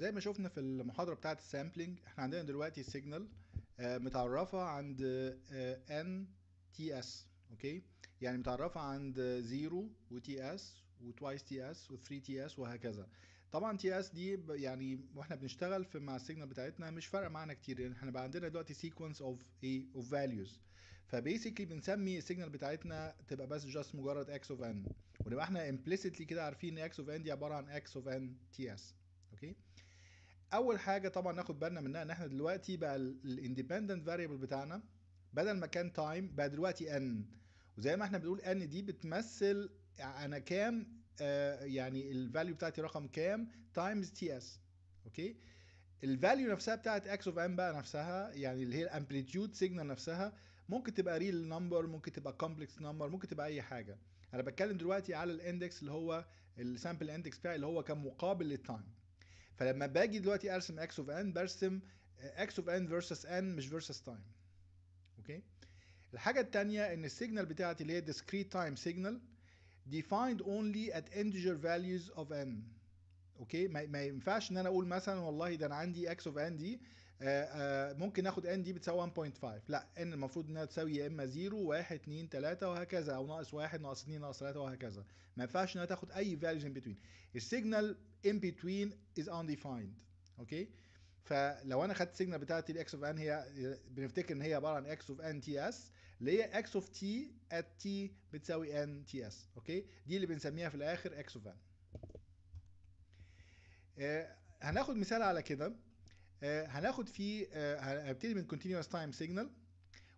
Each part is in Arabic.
زي ما شفنا في المحاضرة بتاعة السامبلينج احنا عندنا دلوقتي سيجنال آه، متعرفة عند ان تي اس اوكي يعني متعرفة عند 0 و اس و تي اس و 3 تي اس وهكذا طبعا تي اس دي يعني واحنا بنشتغل في مع السيجنال بتاعتنا مش فارقه معانا كتير لان يعني احنا بقى عندنا دلوقتي سيكونس اوف ايه اوف فاليوز فبيسكلي بنسمي السيجنال بتاعتنا تبقى بس جاست مجرد اكس اوف ان ونبقى احنا امبليسيتلي كده عارفين ان اكس اوف ان دي عباره عن اكس اوف ان تي اس اول حاجه طبعا ناخد بالنا منها ان احنا دلوقتي بقى الاندبندنت فاريبل بتاعنا بدل ما كان تايم بقى دلوقتي ان وزي ما احنا بنقول ان دي بتمثل انا كام آه يعني الفاليو بتاعتي رقم كام تايمز تي اس اوكي الفاليو نفسها بتاعت اكس اوف ان بقى نفسها يعني اللي هي الامبليتيود سيجنال نفسها ممكن تبقى ريل نمبر ممكن تبقى كومبلكس نمبر ممكن تبقى اي حاجه انا بتكلم دلوقتي على الاندكس اللي هو السامبل اندكس بتاعي اللي هو كان مقابل للتايم فلما باجي دلوقتي ارسم اكس اوف ان برسم اكس اوف ان فيرسس ان مش فيرسس تايم اوكي الحاجه الثانيه ان السيجنال بتاعتي اللي هي discrete time signal defined only at integer values of n اوكي ما, ما ينفعش ان انا اقول مثلا والله ده انا عندي اكس اوف ان دي آه، آه، ممكن ناخد ان دي بتساوي 1.5 لا ان المفروض انها تساوي يا اما 0 1 2 3 وهكذا او ناقص 1 ناقص 2 ناقص 3 وهكذا ما ينفعش انها تاخد اي فاليوز ان بتوين السيجنال ان بتوين از انديفايند اوكي فلو انا خدت السيجنال بتاعتي الاكس اوف ان هي بنفتكر ان هي عباره عن اكس اوف ان تي اس اللي هي اكس اوف تي ات تي بتساوي ان تي اس اوكي دي اللي بنسميها في الاخر اكس اوف ان هناخد مثال على كده آه، هناخد فيه آه، هنبتدي من continuous time signal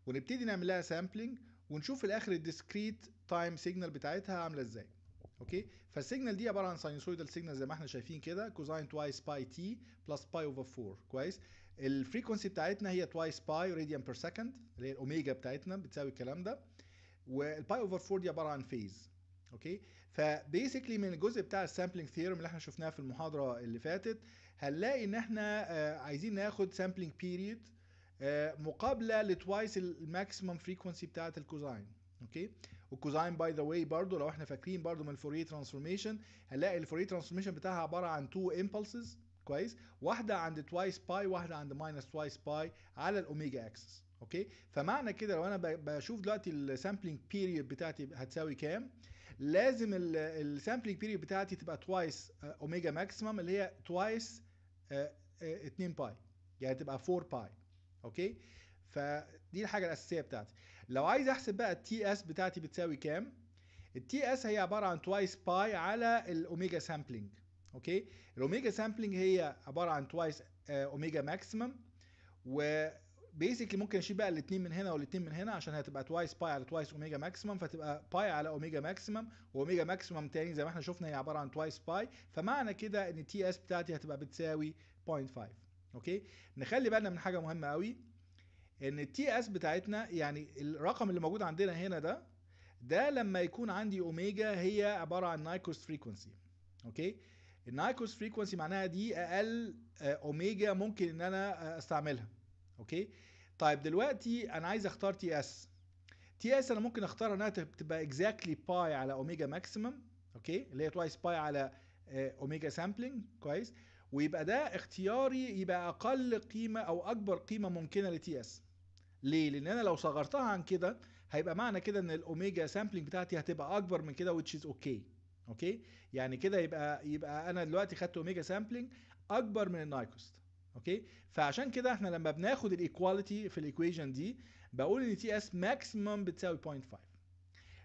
ونبتدي نعمل لها سامبلنج ونشوف في الاخر الديسكريت تايم سيجنال بتاعتها عامله ازاي اوكي فالسيجنال دي عباره عن ساينوسويدال سيجنال زي ما احنا شايفين كده كوزاين توايس باي تي بلس باي اوفر 4 كويس الفريكونسي بتاعتنا هي توايس باي راديان بير سكند اللي هي الاوميجا بتاعتنا بتساوي الكلام ده والباي اوفر 4 دي عباره عن فيز اوكي فبيسكلي من الجزء بتاع السامبلنج ثيورم اللي احنا شفناه في المحاضره اللي فاتت هنلاقي ان احنا آه، عايزين ناخد سامبلينج آه، بيريد مقابله لتوايس الماكسيمم فريكونسي بتاعه الكوزاين اوكي والكوزاين باي ذا واي برضو لو احنا فاكرين برضو من الفوريه ترانسفورميشن هنلاقي الفوريه ترانسفورميشن بتاعها عباره عن تو امبلسز كويس واحده عند توايس باي واحده عند ماينس توايس باي على الاوميجا اكسس اوكي فمعنى كده لو انا بشوف دلوقتي السامبلنج بيريود بتاعتي هتساوي كام لازم السامبلنج بيريود بتاعتي تبقى توايس اوميجا ماكسيمم اللي هي توايس 2 آه، باي آه، يعني تبقى 4 باي اوكي فدي الحاجه الاساسيه بتاعتي لو عايز احسب بقى التي اس بتاعتي بتساوي كام التي اس هي عباره عن توايس باي على الاوميجا سامبلنج اوكي الاوميجا سامبلنج هي عباره عن توايس اوميجا ماكسيمم و بيسكلي ممكن اشيل بقى الاثنين من هنا والاثنين من هنا عشان هتبقى توايس باي على توايس اوميجا ماكسيمم فتبقى باي على اوميجا ماكسيمم واوميجا ماكسيمم تاني زي ما احنا شفنا هي عباره عن توايس باي فمعنى كده ان تي اس بتاعتي هتبقى بتساوي 0.5 اوكي نخلي بالنا من حاجه مهمه قوي ان التي اس بتاعتنا يعني الرقم اللي موجود عندنا هنا ده ده لما يكون عندي اوميجا هي عباره عن نايكوس فريكونسي اوكي النايكوس فريكونسي معناها دي اقل اوميجا آه، ممكن ان انا آه، استعملها اوكي طيب دلوقتي انا عايز اختار تي اس تي اس انا ممكن اختارها انها تبقى اكزاكتلي باي على اوميجا ماكسيمم اوكي اللي هي توايس باي على اوميجا آه، سامبلنج كويس ويبقى ده اختياري يبقى اقل قيمه او اكبر قيمه ممكنه لتي اس ليه لان انا لو صغرتها عن كده هيبقى معنى كده ان الاوميجا سامبلنج بتاعتي هتبقى اكبر من كده which is اوكي okay. اوكي يعني كده يبقى يبقى انا دلوقتي خدت اوميجا سامبلنج اكبر من النايكوست اوكي فعشان كده احنا لما بناخد الايكواليتي في الايكويشن دي بقول ان تي اس ماكسيمم بتساوي 0.5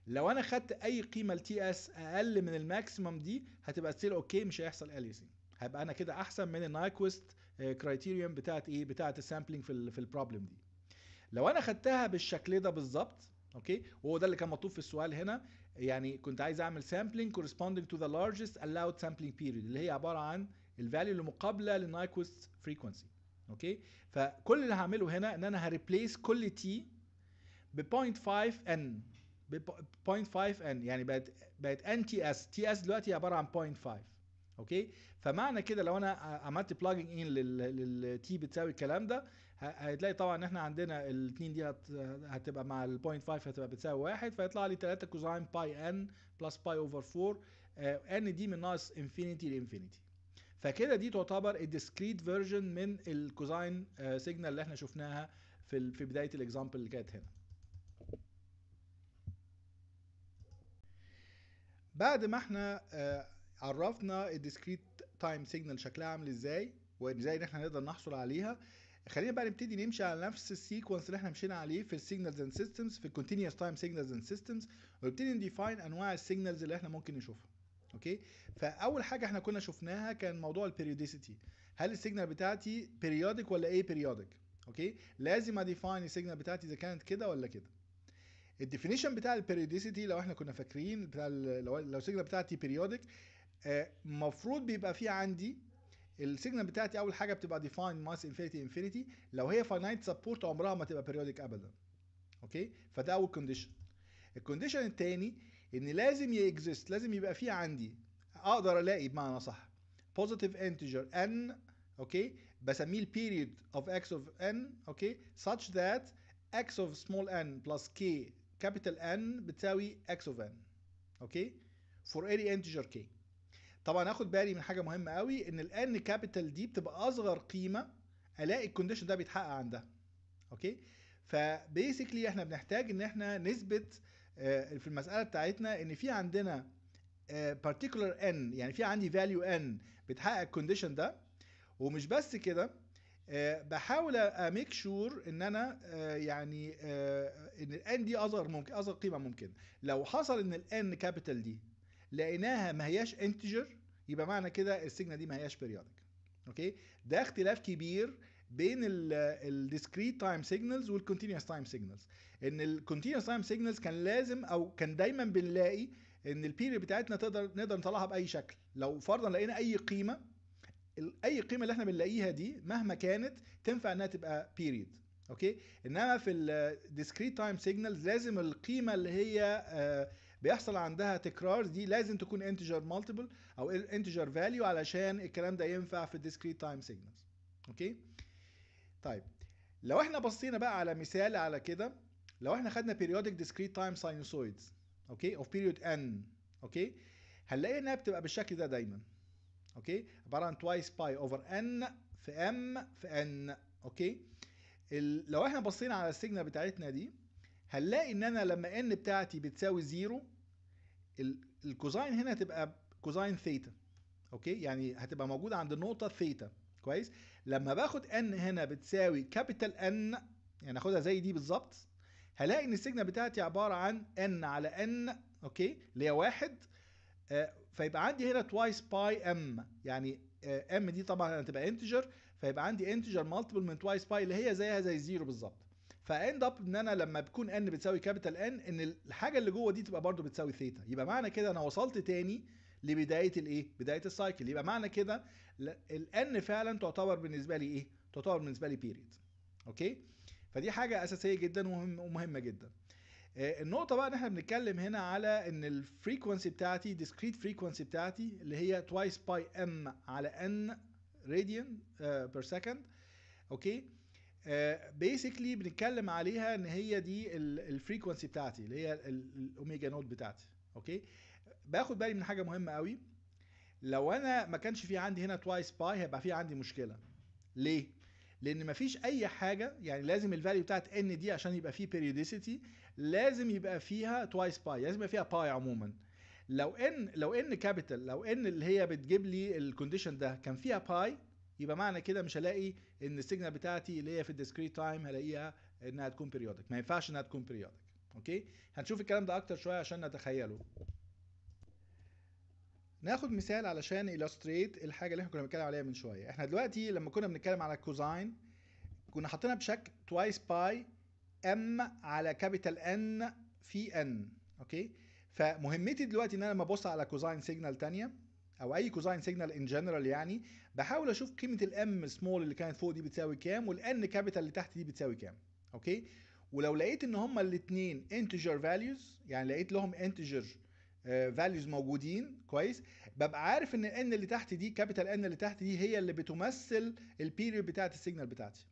لو انا خدت اي قيمه لتي اس اقل من الماكسيمم دي هتبقى ستيل اوكي مش هيحصل اليسنج هبقى انا كده احسن من النايكوست آه، كرايتيريوم بتاعت ايه بتاعت السامبلينج في في البروبلم دي لو انا خدتها بالشكل ده بالظبط اوكي وهو ده اللي كان مطلوب في السؤال هنا يعني كنت عايز اعمل سامبلينج كورسبوندنج تو ذا لارجست الاود سامبلنج بيريد اللي هي عباره عن الفاليو اللي مقابله للنايكوست فريكونسي اوكي فكل اللي هعمله هنا ان انا هريبليس كل تي ب 0.5 ان ب 0.5 ان يعني بقت بقت ان تي اس تي اس دلوقتي عباره عن 0.5 اوكي فمعنى كده لو انا عملت بلاجنج ان للتي بتساوي الكلام ده هتلاقي طبعا ان احنا عندنا الاثنين دي هتبقى مع ال 0.5 هتبقى بتساوي واحد فيطلع لي 3 كوزاين باي ان بلس باي اوفر 4 ان دي من ناقص انفينيتي لانفينيتي فكده دي تعتبر الديسكريت فيرجن من الكوزاين سيجنال آه، اللي احنا شفناها في في بدايه الاكزامبل اللي كانت هنا بعد ما احنا آه، عرفنا الديسكريت تايم سيجنال شكلها عامل ازاي وازاي ان احنا نقدر نحصل عليها خلينا بقى نبتدي نمشي على نفس السيكونس اللي احنا مشينا عليه في السيجنالز اند سيستمز في الكونتينوس تايم سيجنالز اند سيستمز ونبتدي نديفاين انواع السيجنالز اللي احنا ممكن نشوفها اوكي فاول حاجه احنا كنا شفناها كان موضوع البيريوديسيتي هل السيجنال بتاعتي بيريودك ولا ايه بيريودك اوكي لازم اديفاين السيجنال بتاعتي اذا كانت كده ولا كده الديفينيشن بتاع البيريوديسيتي لو احنا كنا فاكرين بتاع لو السيجنال بتاعتي بيريودك المفروض آه، بيبقى في عندي السيجنال بتاعتي اول حاجه بتبقى ديفاين ماس انفينيتي انفينيتي لو هي فاينايت سبورت عمرها ما تبقى بيريودك ابدا اوكي فده اول كونديشن الكونديشن الثاني ان لازم يكزيست لازم يبقى في عندي اقدر الاقي بمعنى صح بوزيتيف انتجر ان اوكي بسميه البيريد اوف اكس اوف ان اوكي such that x of small n plus k capital N بتساوي x of n اوكي for any integer k طبعا اخد بالي من حاجه مهمه قوي ان ال n capital دي بتبقى اصغر قيمه الاقي الكونديشن ده بيتحقق عندها اوكي فبيسكلي احنا بنحتاج ان احنا نثبت آه، في المساله بتاعتنا ان في عندنا آه، particular n يعني في عندي value n بتحقق الكونديشن ده ومش بس كده آه، بحاول اميك شور ان انا يعني ان الان دي اصغر ممكن اصغر قيمه ممكن لو حصل ان الان كابيتال دي لقيناها ما هياش انتجر يبقى معنى كده السيجنال دي ما هياش بيريودك اوكي ده اختلاف كبير بين الديسكريت تايم سيجنالز والكونتينوس تايم سيجنالز ان الكونتينوس تايم سيجنالز كان لازم او كان دايما بنلاقي ان البيريد بتاعتنا تقدر نقدر نطلعها باي شكل لو فرضا لقينا اي قيمه اي قيمه اللي احنا بنلاقيها دي مهما كانت تنفع انها تبقى بيريد اوكي انما في الديسكريت تايم سيجنالز لازم القيمه اللي هي آه، بيحصل عندها تكرار دي لازم تكون انتجر مالتيبل او انتجر فاليو علشان الكلام ده ينفع في الديسكريت تايم سيجنالز اوكي طيب لو احنا بصينا بقى على مثال على كده لو احنا خدنا periodic discrete time sinusoids اوكي اوف period n اوكي هنلاقي انها بتبقى بالشكل ده دايما اوكي عباره عن twice باي اوفر n في m في n اوكي ال... لو احنا بصينا على السيجنال بتاعتنا دي هنلاقي ان انا لما n بتاعتي بتساوي زيرو ال... الكوزاين هنا تبقى كوزاين ثيتا اوكي يعني هتبقى موجوده عند النقطه ثيتا كويس لما باخد ان هنا بتساوي كابيتال ان يعني اخدها زي دي بالظبط هلاقي ان السيجنال بتاعتي عباره عن ان على ان اوكي اللي هي واحد آه، فيبقى عندي هنا توايس باي ام يعني ام آه، دي طبعا هتبقى انتجر فيبقى عندي انتجر مالتيبل من توايس باي اللي هي زيها زي زيرو بالظبط فاند اب ان انا لما بكون ان بتساوي كابيتال ان ان الحاجه اللي جوه دي تبقى برده بتساوي ثيتا يبقى معنى كده انا وصلت تاني لبدايه الايه بدايه السايكل يبقى معنى كده الان فعلا تعتبر بالنسبه لي ايه تعتبر بالنسبه لي بيريد اوكي فدي حاجه اساسيه جدا ومهمه جدا آه، النقطه بقى ان احنا بنتكلم هنا على ان الفريكونسي بتاعتي ديسكريت فريكونسي بتاعتي اللي هي توايس باي ام على ان راديان بير سكند اوكي بيسكلي آه، uh, بنتكلم عليها ان هي دي الفريكونسي بتاعتي اللي هي الاوميجا نوت بتاعتي اوكي باخد بالي من حاجه مهمه قوي لو انا ما كانش في عندي هنا توايس باي هيبقى في عندي مشكله ليه لان ما فيش اي حاجه يعني لازم الفاليو بتاعت ان دي عشان يبقى فيه بيريوديسيتي لازم يبقى فيها توايس باي لازم يبقى فيها باي عموما لو ان لو ان كابيتال لو ان اللي هي بتجيب لي الكونديشن ده كان فيها باي يبقى معنى كده مش هلاقي ان السيجنال بتاعتي اللي هي في الديسكريت تايم هلاقيها انها تكون بيريودك ما ينفعش انها تكون بيريودك اوكي هنشوف الكلام ده اكتر شويه عشان نتخيله ناخد مثال علشان الستريت الحاجه اللي احنا كنا بنتكلم عليها من شويه احنا دلوقتي لما كنا بنتكلم على الكوزاين كنا حاطينها بشكل توايس باي ام على كابيتال ان في ان اوكي فمهمتي دلوقتي ان انا لما ابص على كوزاين سيجنال ثانيه او اي كوزاين سيجنال ان جنرال يعني بحاول اشوف قيمه الام سمول اللي كانت فوق دي بتساوي كام والان كابيتال اللي تحت دي بتساوي كام اوكي ولو لقيت ان هما الاثنين انتجر فاليوز يعني لقيت لهم انتجر فاليوز آه، موجودين كويس ببقى عارف ان ان اللي تحت دي كابيتال ان اللي تحت دي هي اللي بتمثل البيريود بتاعت السيجنال بتاعتي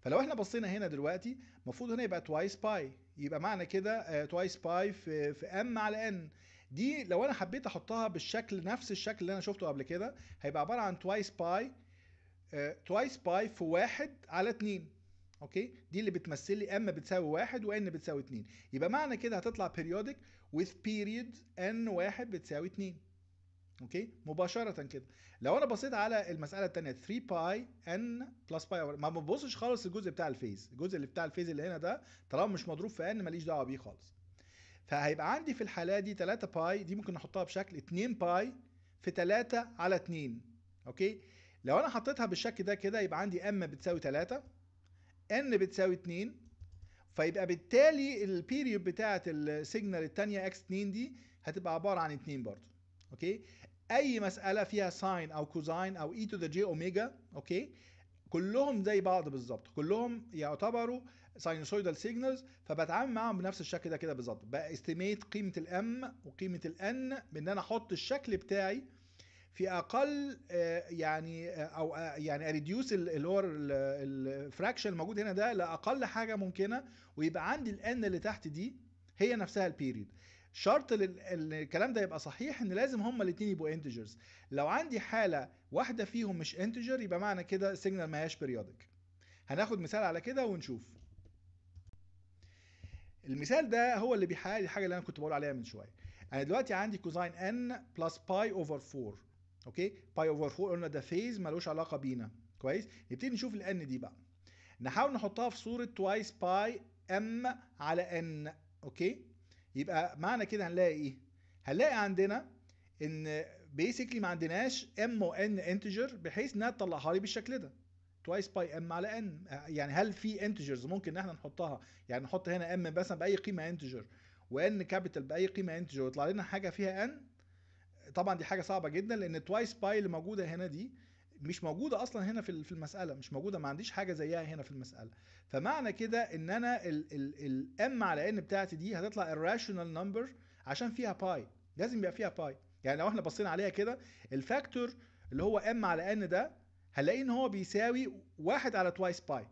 فلو احنا بصينا هنا دلوقتي المفروض هنا يبقى توايس باي يبقى معنى كده توايس آه، باي في في ام على ان دي لو انا حبيت احطها بالشكل نفس الشكل اللي انا شفته قبل كده هيبقى عباره عن توايس باي توايس باي في واحد على اتنين اوكي دي اللي بتمثل لي ام بتساوي واحد وان بتساوي اتنين يبقى معنى كده هتطلع بيريودك with period ان واحد بتساوي اتنين اوكي مباشره كده لو انا بصيت على المساله الثانيه 3 باي ان بلس باي ما ببصش خالص الجزء بتاع الفيز الجزء اللي بتاع الفيز اللي هنا ده طالما مش مضروب في ان ماليش دعوه بيه خالص فهيبقى عندي في الحاله دي 3 باي دي ممكن نحطها بشكل 2 باي في 3 على 2 اوكي لو انا حطيتها بالشكل ده كده يبقى عندي ام بتساوي 3 ان بتساوي 2 فيبقى بالتالي البيريود بتاعه السيجنال الثانيه اكس 2 دي هتبقى عباره عن 2 برضه اوكي اي مساله فيها ساين او كوزاين او اي تو ذا جي اوميجا اوكي كلهم زي بعض بالظبط كلهم يعتبروا ساينوسويدال سيجنالز فبتعامل معاهم بنفس الشكل ده كده بالظبط باستيميت قيمه الام وقيمه الان بان انا احط الشكل بتاعي في اقل آه، يعني آه، او آه، يعني اريديوس اللي هو الفراكشن الموجود هنا ده لاقل حاجه ممكنه ويبقى عندي الان اللي تحت دي هي نفسها البيريد شرط الكلام ده يبقى صحيح ان لازم هما الاثنين يبقوا انتجرز لو عندي حاله واحده فيهم مش انتجر يبقى معنى كده السيجنال ما هياش بيريودك هناخد مثال على كده ونشوف المثال ده هو اللي بيحقق الحاجه اللي انا كنت بقول عليها من شويه انا دلوقتي عندي كوزين ان بلس باي اوفر 4 اوكي باي اوفر 4 قلنا ده فيز ملوش علاقه بينا كويس نبتدي نشوف الان دي بقى نحاول نحطها في صوره توايس باي ام على ان اوكي يبقى معنى كده هنلاقي ايه هنلاقي عندنا ان بيسكلي ما عندناش ام وان انتجر بحيث انها تطلعها لي بالشكل ده توايس باي ام على ان يعني هل في انتجرز ممكن ان احنا نحطها يعني نحط هنا ام مثلا باي قيمه انتجر وان كابيتال باي قيمه انتجر ويطلع لنا حاجه فيها ان طبعا دي حاجه صعبه جدا لان توايس باي اللي موجوده هنا دي مش موجوده اصلا هنا في المساله مش موجوده ما عنديش حاجه زيها هنا في المساله فمعنى كده ان انا الام على ان بتاعتي دي هتطلع الراشونال نمبر عشان فيها باي لازم يبقى فيها باي يعني لو احنا بصينا عليها كده الفاكتور اللي هو ام على ان ده هنلاقي ان هو بيساوي واحد على توايس باي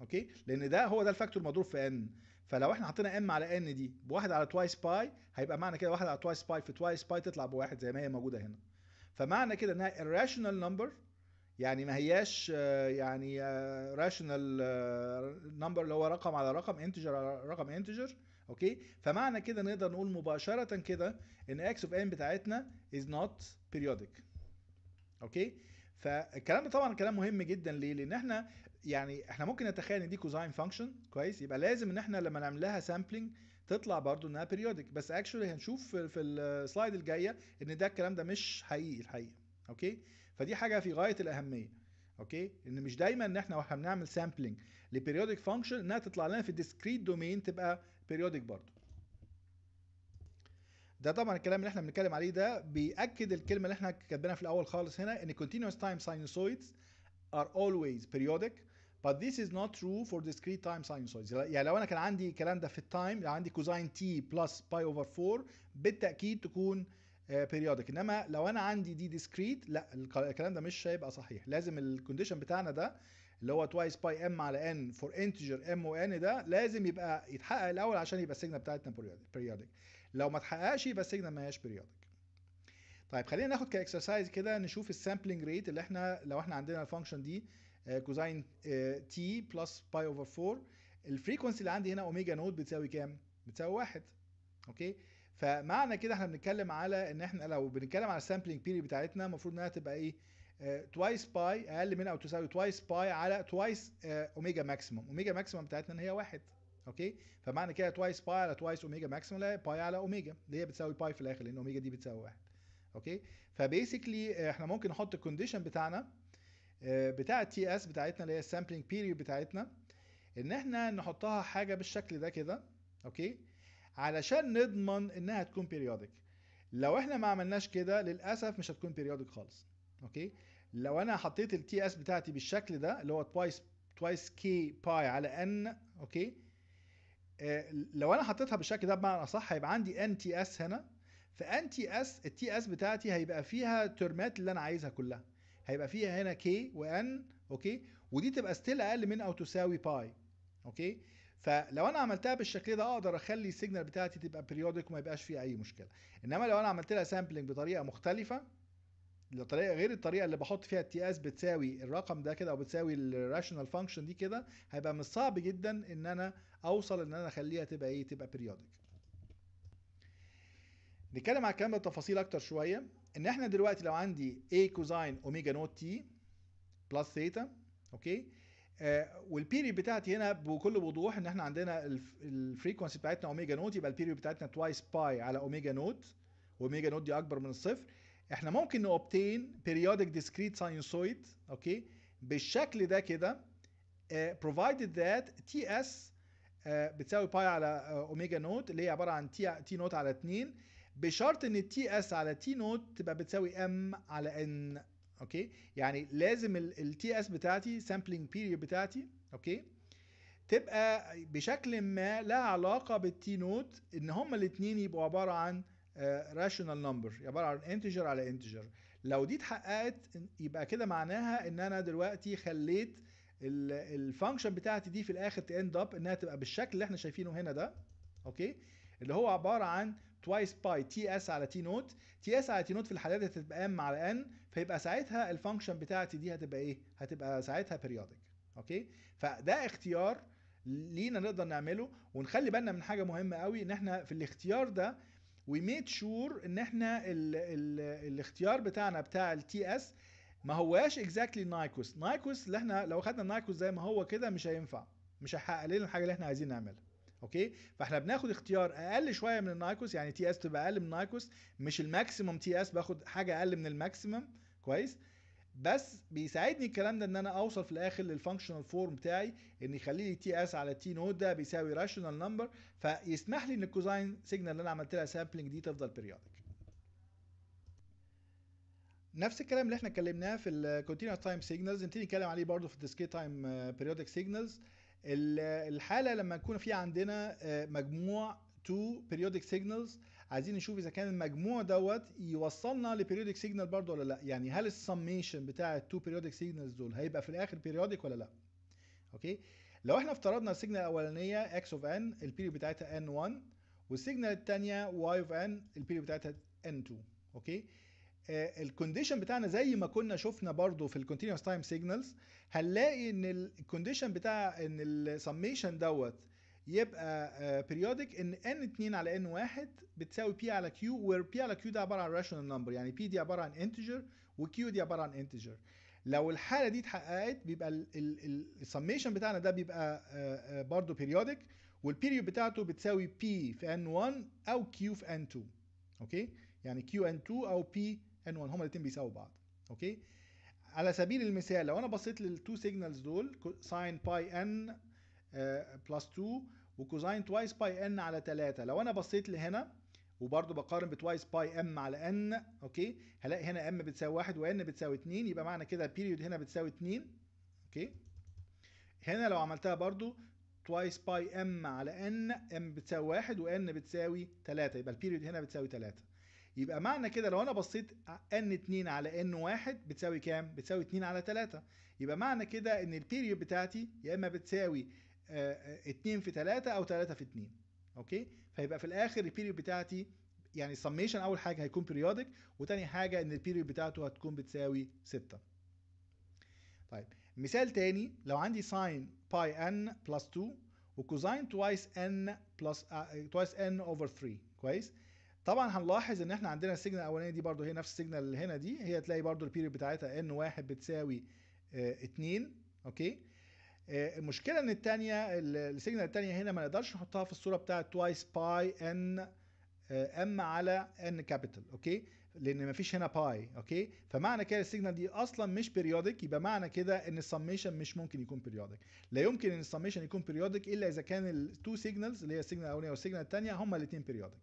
اوكي لان ده هو ده الفاكتور مضروب في ان فلو احنا حطينا ام على ان دي بواحد على توايس باي هيبقى معنى كده واحد على توايس باي في توايس باي تطلع بواحد زي ما هي موجوده هنا فمعنى كده انها irrational number يعني ما هياش آه، يعني راشونال آه، آه، نمبر اللي هو رقم على رقم انتجر على رقم انتجر اوكي فمعنى كده نقدر نقول مباشره كده ان اكس اوف ان بتاعتنا از نوت بيريودك اوكي فالكلام ده طبعا كلام مهم جدا ليه؟ لان احنا يعني احنا ممكن نتخيل ان دي كوزاين فانكشن كويس يبقى لازم ان احنا لما نعمل لها سامبلنج تطلع برضو انها بيريودك بس اكشولي هنشوف في السلايد الجايه ان ده الكلام ده مش حقيقي الحقيقه اوكي فدي حاجه في غايه الاهميه اوكي ان مش دايما ان احنا واحنا بنعمل سامبلنج لبيريودك فانكشن انها تطلع لنا في الديسكريت دومين تبقى بيريودك برضو ده طبعا الكلام اللي احنا بنتكلم عليه ده بياكد الكلمه اللي احنا كاتبينها في الاول خالص هنا ان continuous time sinusoids are always periodic But this is not true for discrete time sinusoids يعني لو انا كان عندي الكلام ده في التايم يعني لو عندي كوزاين تي بلس باي اوفر 4 بالتاكيد تكون بيريودك آه، انما لو انا عندي دي ديسكريت لا الكلام ده مش هيبقى صحيح لازم الكونديشن بتاعنا ده اللي هو توايس باي ام على ان فور انتجر ام وان ده لازم يبقى يتحقق الاول عشان يبقى السيجنال بتاعتنا بيريودك لو ما اتحققش يبقى السيجنال ما هياش بيريودك طيب خلينا ناخد كاكسرسايز كده نشوف السامبلنج ريت اللي احنا لو احنا عندنا الفانكشن دي كوزين تي بلس باي اوفر 4 الفريكونسي اللي عندي هنا اوميجا نود بتساوي كام؟ بتساوي واحد اوكي فمعنى كده احنا بنتكلم على ان احنا لو بنتكلم على السامبلنج بيري بتاعتنا المفروض انها تبقى ايه؟ توايس آه، باي اقل من او تساوي توايس باي على توايس اوميجا ماكسيموم اوميجا ماكسيموم بتاعتنا ان هي واحد اوكي فمعنى كده توايس باي على توايس اوميجا اللي هي باي على اوميجا اللي هي بتساوي باي في الاخر لان اوميجا دي بتساوي واحد اوكي فبيسكلي آه، احنا ممكن نحط الكونديشن بتاعنا آه، بتاع التي اس بتاعتنا اللي هي السامبلينج بيريود بتاعتنا ان احنا نحطها حاجه بالشكل ده كده اوكي علشان نضمن انها تكون بيريودك لو احنا ما عملناش كده للاسف مش هتكون بيريودك خالص اوكي لو انا حطيت التي اس بتاعتي بالشكل ده اللي هو توايس توايس كي باي على ان اوكي آه، لو انا حطيتها بالشكل ده بمعنى اصح هيبقى عندي ان تي اس هنا فان تي اس التي اس بتاعتي هيبقى فيها ترمات اللي انا عايزها كلها هيبقى فيها هنا كي وان اوكي ودي تبقى ستيل اقل من او تساوي باي اوكي فلو انا عملتها بالشكل ده اقدر اخلي السيجنال بتاعتي تبقى بيريودك وما يبقاش فيها اي مشكله انما لو انا عملت لها سامبلنج بطريقه مختلفه لطريقه غير الطريقه اللي بحط فيها التي اس بتساوي الرقم ده كده او بتساوي الراشنال فانكشن دي كده هيبقى من الصعب جدا ان انا اوصل ان انا اخليها تبقى ايه تبقى بيريودك نتكلم على الكلام ده اكتر شويه ان احنا دلوقتي لو عندي A كوزاين اوميجا نوت تي بلس ثيتا اوكي آه والبيريد بتاعتي هنا بكل وضوح ان احنا عندنا الفريكونسي بتاعتنا اوميجا نوت يبقى البيريد بتاعتنا توايس باي على اوميجا نوت واوميجا نوت دي اكبر من الصفر احنا ممكن نوبتين بيريودك ديسكريت ساينسويد اوكي بالشكل ده كده بروفايدد آه، provided that تي اس آه، بتساوي باي على اوميجا آه، نوت اللي هي عباره عن تي تي نوت على 2 بشرط ان التي اس على تي نوت تبقى بتساوي ام على ان اوكي يعني لازم التي اس بتاعتي سامبلنج بيريود بتاعتي اوكي تبقى بشكل ما لها علاقه بالتي نوت ان هما الاثنين يبقوا عباره عن راشونال آه، نمبر عباره عن انتجر على انتجر لو دي اتحققت يبقى كده معناها ان انا دلوقتي خليت الفانكشن بتاعتي دي في الاخر تاند اب انها تبقى بالشكل اللي احنا شايفينه هنا ده اوكي اللي هو عباره عن توايس باي تي اس على تي نوت تي اس على تي نوت في الحالات دي هتبقى ام على ان فيبقى ساعتها الفانكشن بتاعتي دي هتبقى ايه هتبقى ساعتها بيريودك اوكي فده اختيار لينا نقدر نعمله ونخلي بالنا من حاجه مهمه قوي ان احنا في الاختيار ده وي ميد شور ان احنا الـ الـ الاختيار بتاعنا بتاع التي اس ما هواش اكزاكتلي نايكوس نايكوس اللي احنا لو خدنا نايكوس زي ما هو كده مش هينفع مش هيحقق لنا الحاجه اللي احنا عايزين نعملها اوكي فاحنا بناخد اختيار اقل شويه من النايكوس يعني تي اس تبقى اقل من النايكوس مش الماكسيمم تي اس باخد حاجه اقل من الماكسيمم كويس بس بيساعدني الكلام ده ان انا اوصل في الاخر للفانكشنال فورم بتاعي ان يخلي لي تي اس على تي نود ده بيساوي راشونال نمبر فيسمح لي ان الكوزاين سيجنال اللي انا عملت لها سامبلنج دي تفضل بيريودك نفس الكلام اللي احنا اتكلمناه في الكونتينوس تايم سيجنالز نبتدي نتكلم عليه برضه في الديسكيت تايم بيريودك سيجنالز الحاله لما يكون في عندنا آه، مجموع تو periodic signals عايزين نشوف اذا كان المجموع دوت يوصلنا لبيريودك سيجنال برضه ولا لا يعني هل السميشن بتاع التو بيريودك سيجنالز دول هيبقى في الاخر بيريودك ولا لا اوكي لو احنا افترضنا السيجنال الاولانيه اكس اوف ان البيريود بتاعتها ان 1 والسيجنال الثانيه واي اوف ان البيريود بتاعتها ان 2 اوكي آه، الكونديشن بتاعنا زي ما كنا شفنا برضو في الكونتينوس تايم سيجنالز هنلاقي ان الكونديشن بتاع ان السميشن دوت يبقى بيريودك آه، ان ان 2 على ان 1 بتساوي بي على q وير بي على q ده عباره عن راشونال نمبر يعني بي دي عباره عن انتجر وكيو دي عباره عن انتجر لو الحاله دي اتحققت بيبقى السميشن بتاعنا ده بيبقى برضه بيريودك والبيريود بتاعته بتساوي بي في ان 1 او q في ان 2 اوكي يعني q ان 2 او بي ان 1 هما الاثنين بيساووا بعض اوكي على سبيل المثال لو انا بصيت للتو سيجنالز دول ساين باي ان بلس 2 وكوزاين توايس باي ان على 3 لو انا بصيت لهنا وبرضه بقارن بتوايس باي ام على ان اوكي هلاقي هنا ام بتساوي 1 وان بتساوي 2 يبقى معنى كده بيريود هنا بتساوي 2 اوكي هنا لو عملتها برضه توايس باي ام على ان ام بتساوي 1 وان بتساوي 3 يبقى البيريود هنا بتساوي 3 يبقى معنى كده لو انا بصيت ان 2 على ان 1 بتساوي كام؟ بتساوي 2 على 3 يبقى معنى كده ان البيريود بتاعتي يا اما بتساوي 2 آه، آه، في 3 او 3 في 2 اوكي؟ فيبقى في الاخر البيريود بتاعتي يعني السميشن اول حاجه هيكون بيريودك وتاني حاجه ان البيريود بتاعته هتكون بتساوي 6 طيب مثال تاني لو عندي ساين باي ان بلس 2 وكوزين توايس ان بلس توايس ان اوفر 3 كويس طبعا هنلاحظ ان احنا عندنا السيجنال الاولانيه دي برده هي نفس السيجنال اللي هنا دي هي تلاقي برده البيريود بتاعتها ان واحد بتساوي 2 آه، اوكي آه، المشكله ان الثانيه السيجنال الثانيه هنا ما نقدرش نحطها في الصوره بتاعه توايس باي ان ام على ان كابيتال اوكي لان ما فيش هنا باي اوكي فمعنى كده السيجنال دي اصلا مش بيريودك يبقى معنى كده ان السميشن مش ممكن يكون بيريودك لا يمكن ان السميشن يكون بيريودك الا اذا كان التو سيجنالز اللي هي السيجنال الاولانيه والسيجنال الثانيه هما الاثنين بيريودك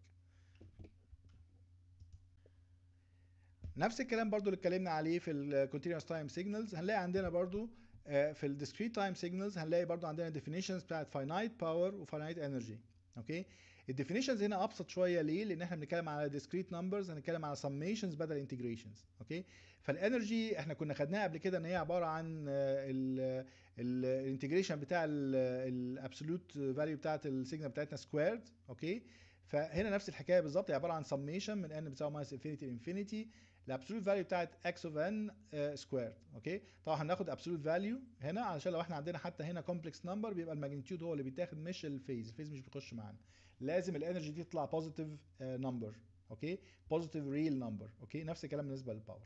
نفس الكلام برضو اللي اتكلمنا عليه في الكونتينوس تايم سيجنالز هنلاقي عندنا برضو آه، في الديسكريت تايم سيجنالز هنلاقي برضو عندنا ديفينيشنز بتاعت فاينايت باور وفاينايت انرجي اوكي الديفينيشنز هنا ابسط شويه ليه لان احنا بنتكلم على ديسكريت نمبرز هنتكلم على سميشنز بدل انتجريشنز اوكي فالانرجي احنا كنا خدناها قبل كده ان هي عباره عن آه، الانتجريشن بتاع الابسولوت فاليو بتاعت السيجنال بتاعتنا سكويرد اوكي فهنا نفس الحكايه بالظبط هي عباره عن سميشن من ان بتساوي ماينس انفينيتي لانفينيتي الابسولوت فاليو بتاعت اكس اوف ان سكويرد اوكي طبعا هناخد ابسولوت فاليو هنا علشان لو احنا عندنا حتى هنا كومبلكس نمبر بيبقى الماجنتيود هو اللي بيتاخد مش الفيز الفيز مش بيخش معانا لازم الانرجي دي تطلع بوزيتيف نمبر آه، اوكي بوزيتيف ريل نمبر اوكي نفس الكلام بالنسبه للباور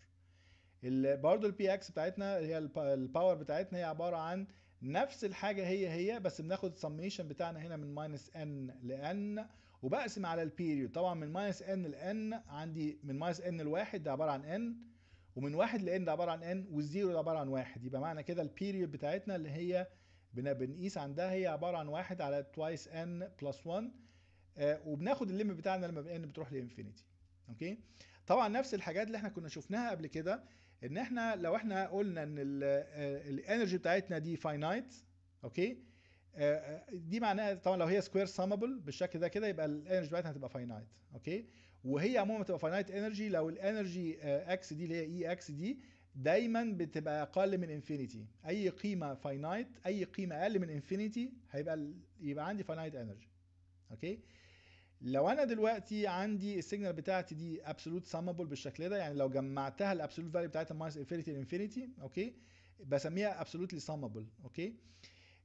برضه البي اكس بتاعتنا هي الباور بتاعتنا هي عباره عن نفس الحاجه هي هي بس بناخد السميشن بتاعنا هنا من ماينس ان لان وبقسم على البيريود طبعا من ماينس ان لان عندي من ماينس ان لواحد ده عباره عن ان ومن واحد لان ده عباره عن ان والزيرو ده عباره عن واحد يبقى معنى كده البيريود بتاعتنا اللي هي بنقيس عندها هي عباره عن واحد على توايس ان بلس 1 وبناخد الليم بتاعنا لما ان بتروح لانفينيتي اوكي طبعا نفس الحاجات اللي احنا كنا شفناها قبل كده ان احنا لو احنا قلنا ان الانرجي آه، بتاعتنا دي فاينايت اوكي آه، آه، دي معناها طبعا لو هي سكوير سامبل بالشكل ده كده يبقى الانرجي بتاعتها هتبقى فاينايت اوكي وهي عموما بتبقى فاينايت انرجي لو الانرجي اكس آه، دي اللي هي اي e اكس دي دايما بتبقى اقل من انفينيتي اي قيمه فاينايت اي قيمه اقل من انفينيتي هيبقى يبقى عندي فاينايت انرجي اوكي لو انا دلوقتي عندي السيجنال بتاعتي دي ابسولوت سامبل بالشكل ده يعني لو جمعتها الابسولوت فاليو بتاعتها ماينس انفينيتي لانفينيتي اوكي بسميها ابسولوتلي سامبل اوكي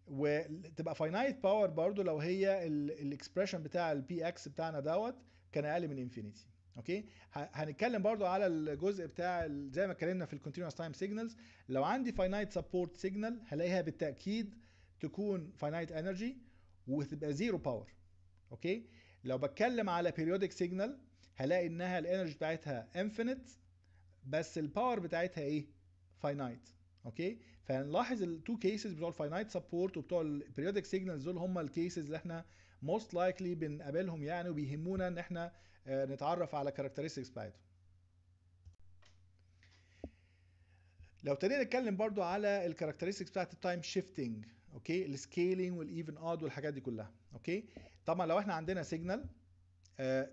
وتبقى فاينايت باور برضو لو هي الاكسبريشن بتاع البي اكس بتاعنا دوت كان اقل من انفينيتي اوكي هنتكلم برضو على الجزء بتاع زي ما اتكلمنا في الكونتينوس تايم سيجنالز لو عندي فاينايت سبورت سيجنال هلاقيها بالتاكيد تكون فاينايت انرجي وتبقى زيرو باور اوكي لو بتكلم على بيريودك سيجنال هلاقي انها الانرجي بتاعتها انفينيت بس الباور بتاعتها ايه فاينايت اوكي فنلاحظ التو كيسز بتوع الفاينايت سبورت وبتوع البريودك سيجنالز دول هم الكيسز اللي احنا موست لايكلي بنقابلهم يعني وبيهمونا ان احنا آه، نتعرف على الكاركترستكس بتاعتهم لو ابتدينا نتكلم برضو على الكاركترستكس بتاعت التايم شيفتنج اوكي السكيلينج والايفن اود والحاجات دي كلها اوكي طبعا لو احنا عندنا سيجنال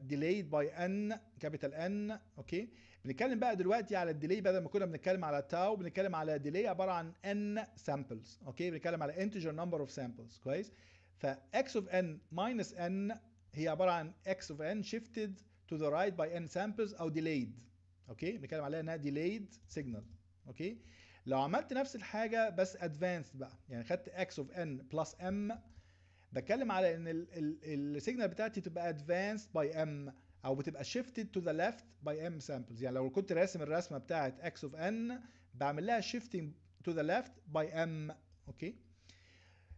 ديلايد باي ان كابيتال ان اوكي بنتكلم بقى دلوقتي على الديلي بدل ما كنا بنتكلم على تاو بنتكلم على ديلي عباره عن ان سامبلز اوكي بنتكلم على انتجر نمبر اوف سامبلز كويس x of n minus n هي عباره عن x of n shifted to the right by n سامبلز او delayed اوكي بنتكلم عليها انها delayed signal اوكي لو عملت نفس الحاجه بس ادفانسد بقى يعني خدت x of n plus m بتكلم على ان السيجنال بتاعتي تبقى ادفانسد by m او بتبقى shifted to the left by m samples يعني لو كنت راسم الرسمه بتاعه x of n بعمل لها shifting to the left by m اوكي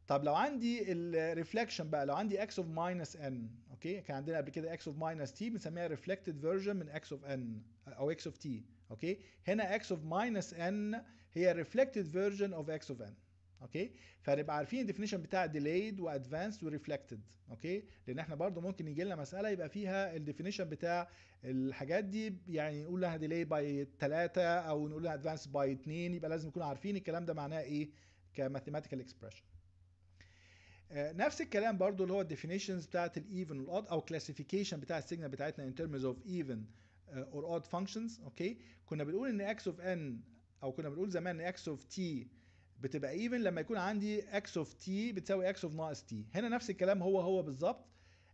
طب لو عندي الريفلكشن بقى لو عندي x of minus n اوكي كان عندنا قبل كده x of minus t بنسميها reflected version من x of n او x of t اوكي هنا x of minus n هي reflected version of x of n اوكي فنبقى عارفين الديفينيشن بتاع delayed وادفانس وريفلكتد اوكي لان احنا برضو ممكن يجي لنا مساله يبقى فيها الديفينيشن بتاع الحاجات دي يعني نقول لها delay باي 3 او نقول لها advanced باي 2 يبقى لازم نكون عارفين الكلام ده معناه ايه كماثيماتيكال اكسبريشن آه، نفس الكلام برضو اللي هو الديفينيشنز بتاعت الايفن والاود او كلاسيفيكيشن بتاع السيجنال بتاعتنا ان ترمز اوف ايفن اور اود فانكشنز اوكي كنا بنقول ان اكس اوف ان او كنا بنقول زمان ان اكس اوف تي بتبقى ايفن لما يكون عندي اكس اوف تي بتساوي اكس اوف ناقص تي هنا نفس الكلام هو هو بالظبط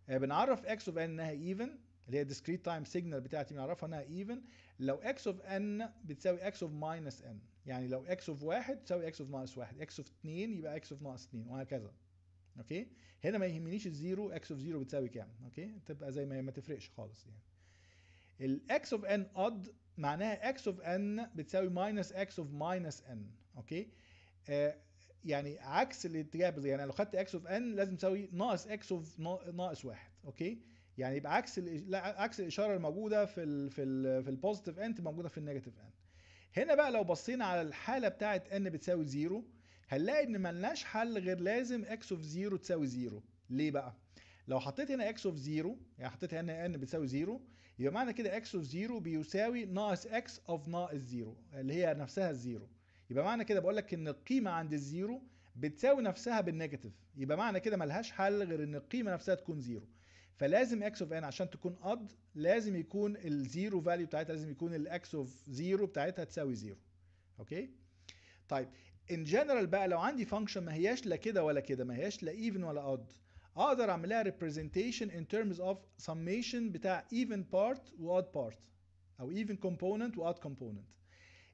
بنعرف اكس اوف ان انها ايفن اللي هي discrete تايم سيجنال بتاعتي بنعرفها انها ايفن لو اكس اوف ان بتساوي اكس اوف ماينس ان يعني لو اكس اوف 1 تساوي اكس اوف ناقص 1 اكس اوف 2 يبقى اكس اوف ناقص 2 وهكذا اوكي هنا ما يهمنيش الزيرو اكس اوف 0 بتساوي كام اوكي تبقى زي ما ما تفرقش خالص يعني ال x of n odd معناها x of n بتساوي minus x of minus n اوكي آه، يعني عكس الاتجاه بالظبط يعني لو خدت اكس اوف ان لازم تساوي ناقص اكس اوف ناقص واحد اوكي يعني يبقى عكس لا عكس الاشاره الموجوده في الـ في الـ في البوزيتيف ان موجوده في النيجاتيف ان هنا بقى لو بصينا على الحاله بتاعه ان بتساوي زيرو هنلاقي ان ملناش حل غير لازم اكس اوف زيرو تساوي زيرو ليه بقى لو حطيت هنا اكس اوف زيرو يعني حطيت هنا ان بتساوي زيرو يبقى معنى كده اكس اوف زيرو بيساوي ناقص اكس اوف ناقص زيرو اللي هي نفسها الزيرو يبقى معنى كده بقول لك ان القيمه عند الزيرو بتساوي نفسها بالنيجاتيف يبقى معنى كده ملهاش حل غير ان القيمه نفسها تكون زيرو فلازم اكس اوف ان عشان تكون اد لازم يكون الزيرو فاليو بتاعتها لازم يكون الاكس اوف زيرو بتاعتها تساوي زيرو اوكي طيب ان جنرال بقى لو عندي فانكشن ما هياش لا كده ولا كده ما هياش لا ايفن ولا اد اقدر اعمل لها representation in terms of summation بتاع even part واد بارت part او even component واد كومبوننت component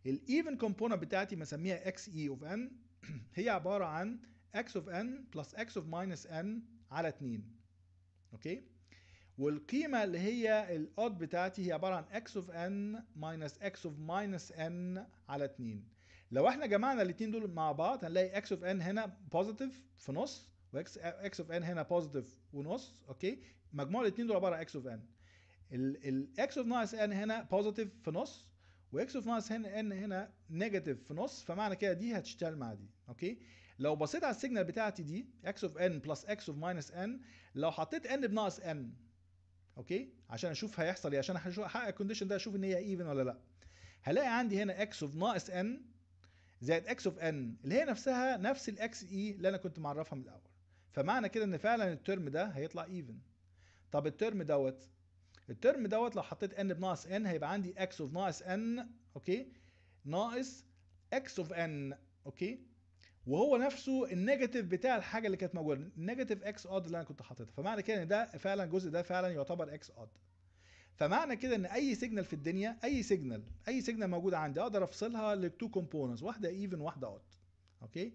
الايفن كومبوننت بتاعتي مسميها اكس اي اوف ان هي عباره عن اكس اوف ان بلس اكس اوف ماينس ان على 2 اوكي والقيمه اللي هي الاود بتاعتي هي عباره عن اكس اوف ان ماينس اكس اوف ماينس ان على 2 لو احنا جمعنا الاثنين دول مع بعض هنلاقي اكس اوف ان هنا بوزيتيف في نص واكس اكس اوف ان هنا بوزيتيف ونص اوكي مجموع الاثنين دول عباره عن اكس اوف ان الاكس اوف ناقص ان هنا بوزيتيف في نص واكس اوف ماينس هنا ان هنا نيجاتيف في نص فمعنى كده دي هتشتغل مع دي اوكي لو بصيت على السيجنال بتاعتي دي اكس اوف ان بلس اكس اوف ماينس ان لو حطيت ان بناقص ان اوكي عشان اشوف هيحصل ايه عشان احقق الكونديشن ده اشوف ان هي ايفن ولا لا هلاقي عندي هنا اكس اوف ناقص ان زائد اكس اوف ان اللي هي نفسها نفس الاكس اي اللي انا كنت معرفها من الاول فمعنى كده ان فعلا الترم ده هيطلع ايفن طب الترم دوت الترم دوت لو حطيت ان بناقص ان هيبقى عندي اكس اوف ناقص ان اوكي ناقص اكس اوف ان اوكي وهو نفسه النيجاتيف بتاع الحاجه اللي كانت موجوده النيجاتيف اكس اود اللي انا كنت حاططها فمعنى كده ان ده فعلا الجزء ده فعلا يعتبر اكس اود فمعنى كده ان اي سيجنال في الدنيا اي سيجنال اي سيجنال موجوده عندي اقدر افصلها لتو كومبوننتس واحده ايفن واحده اود اوكي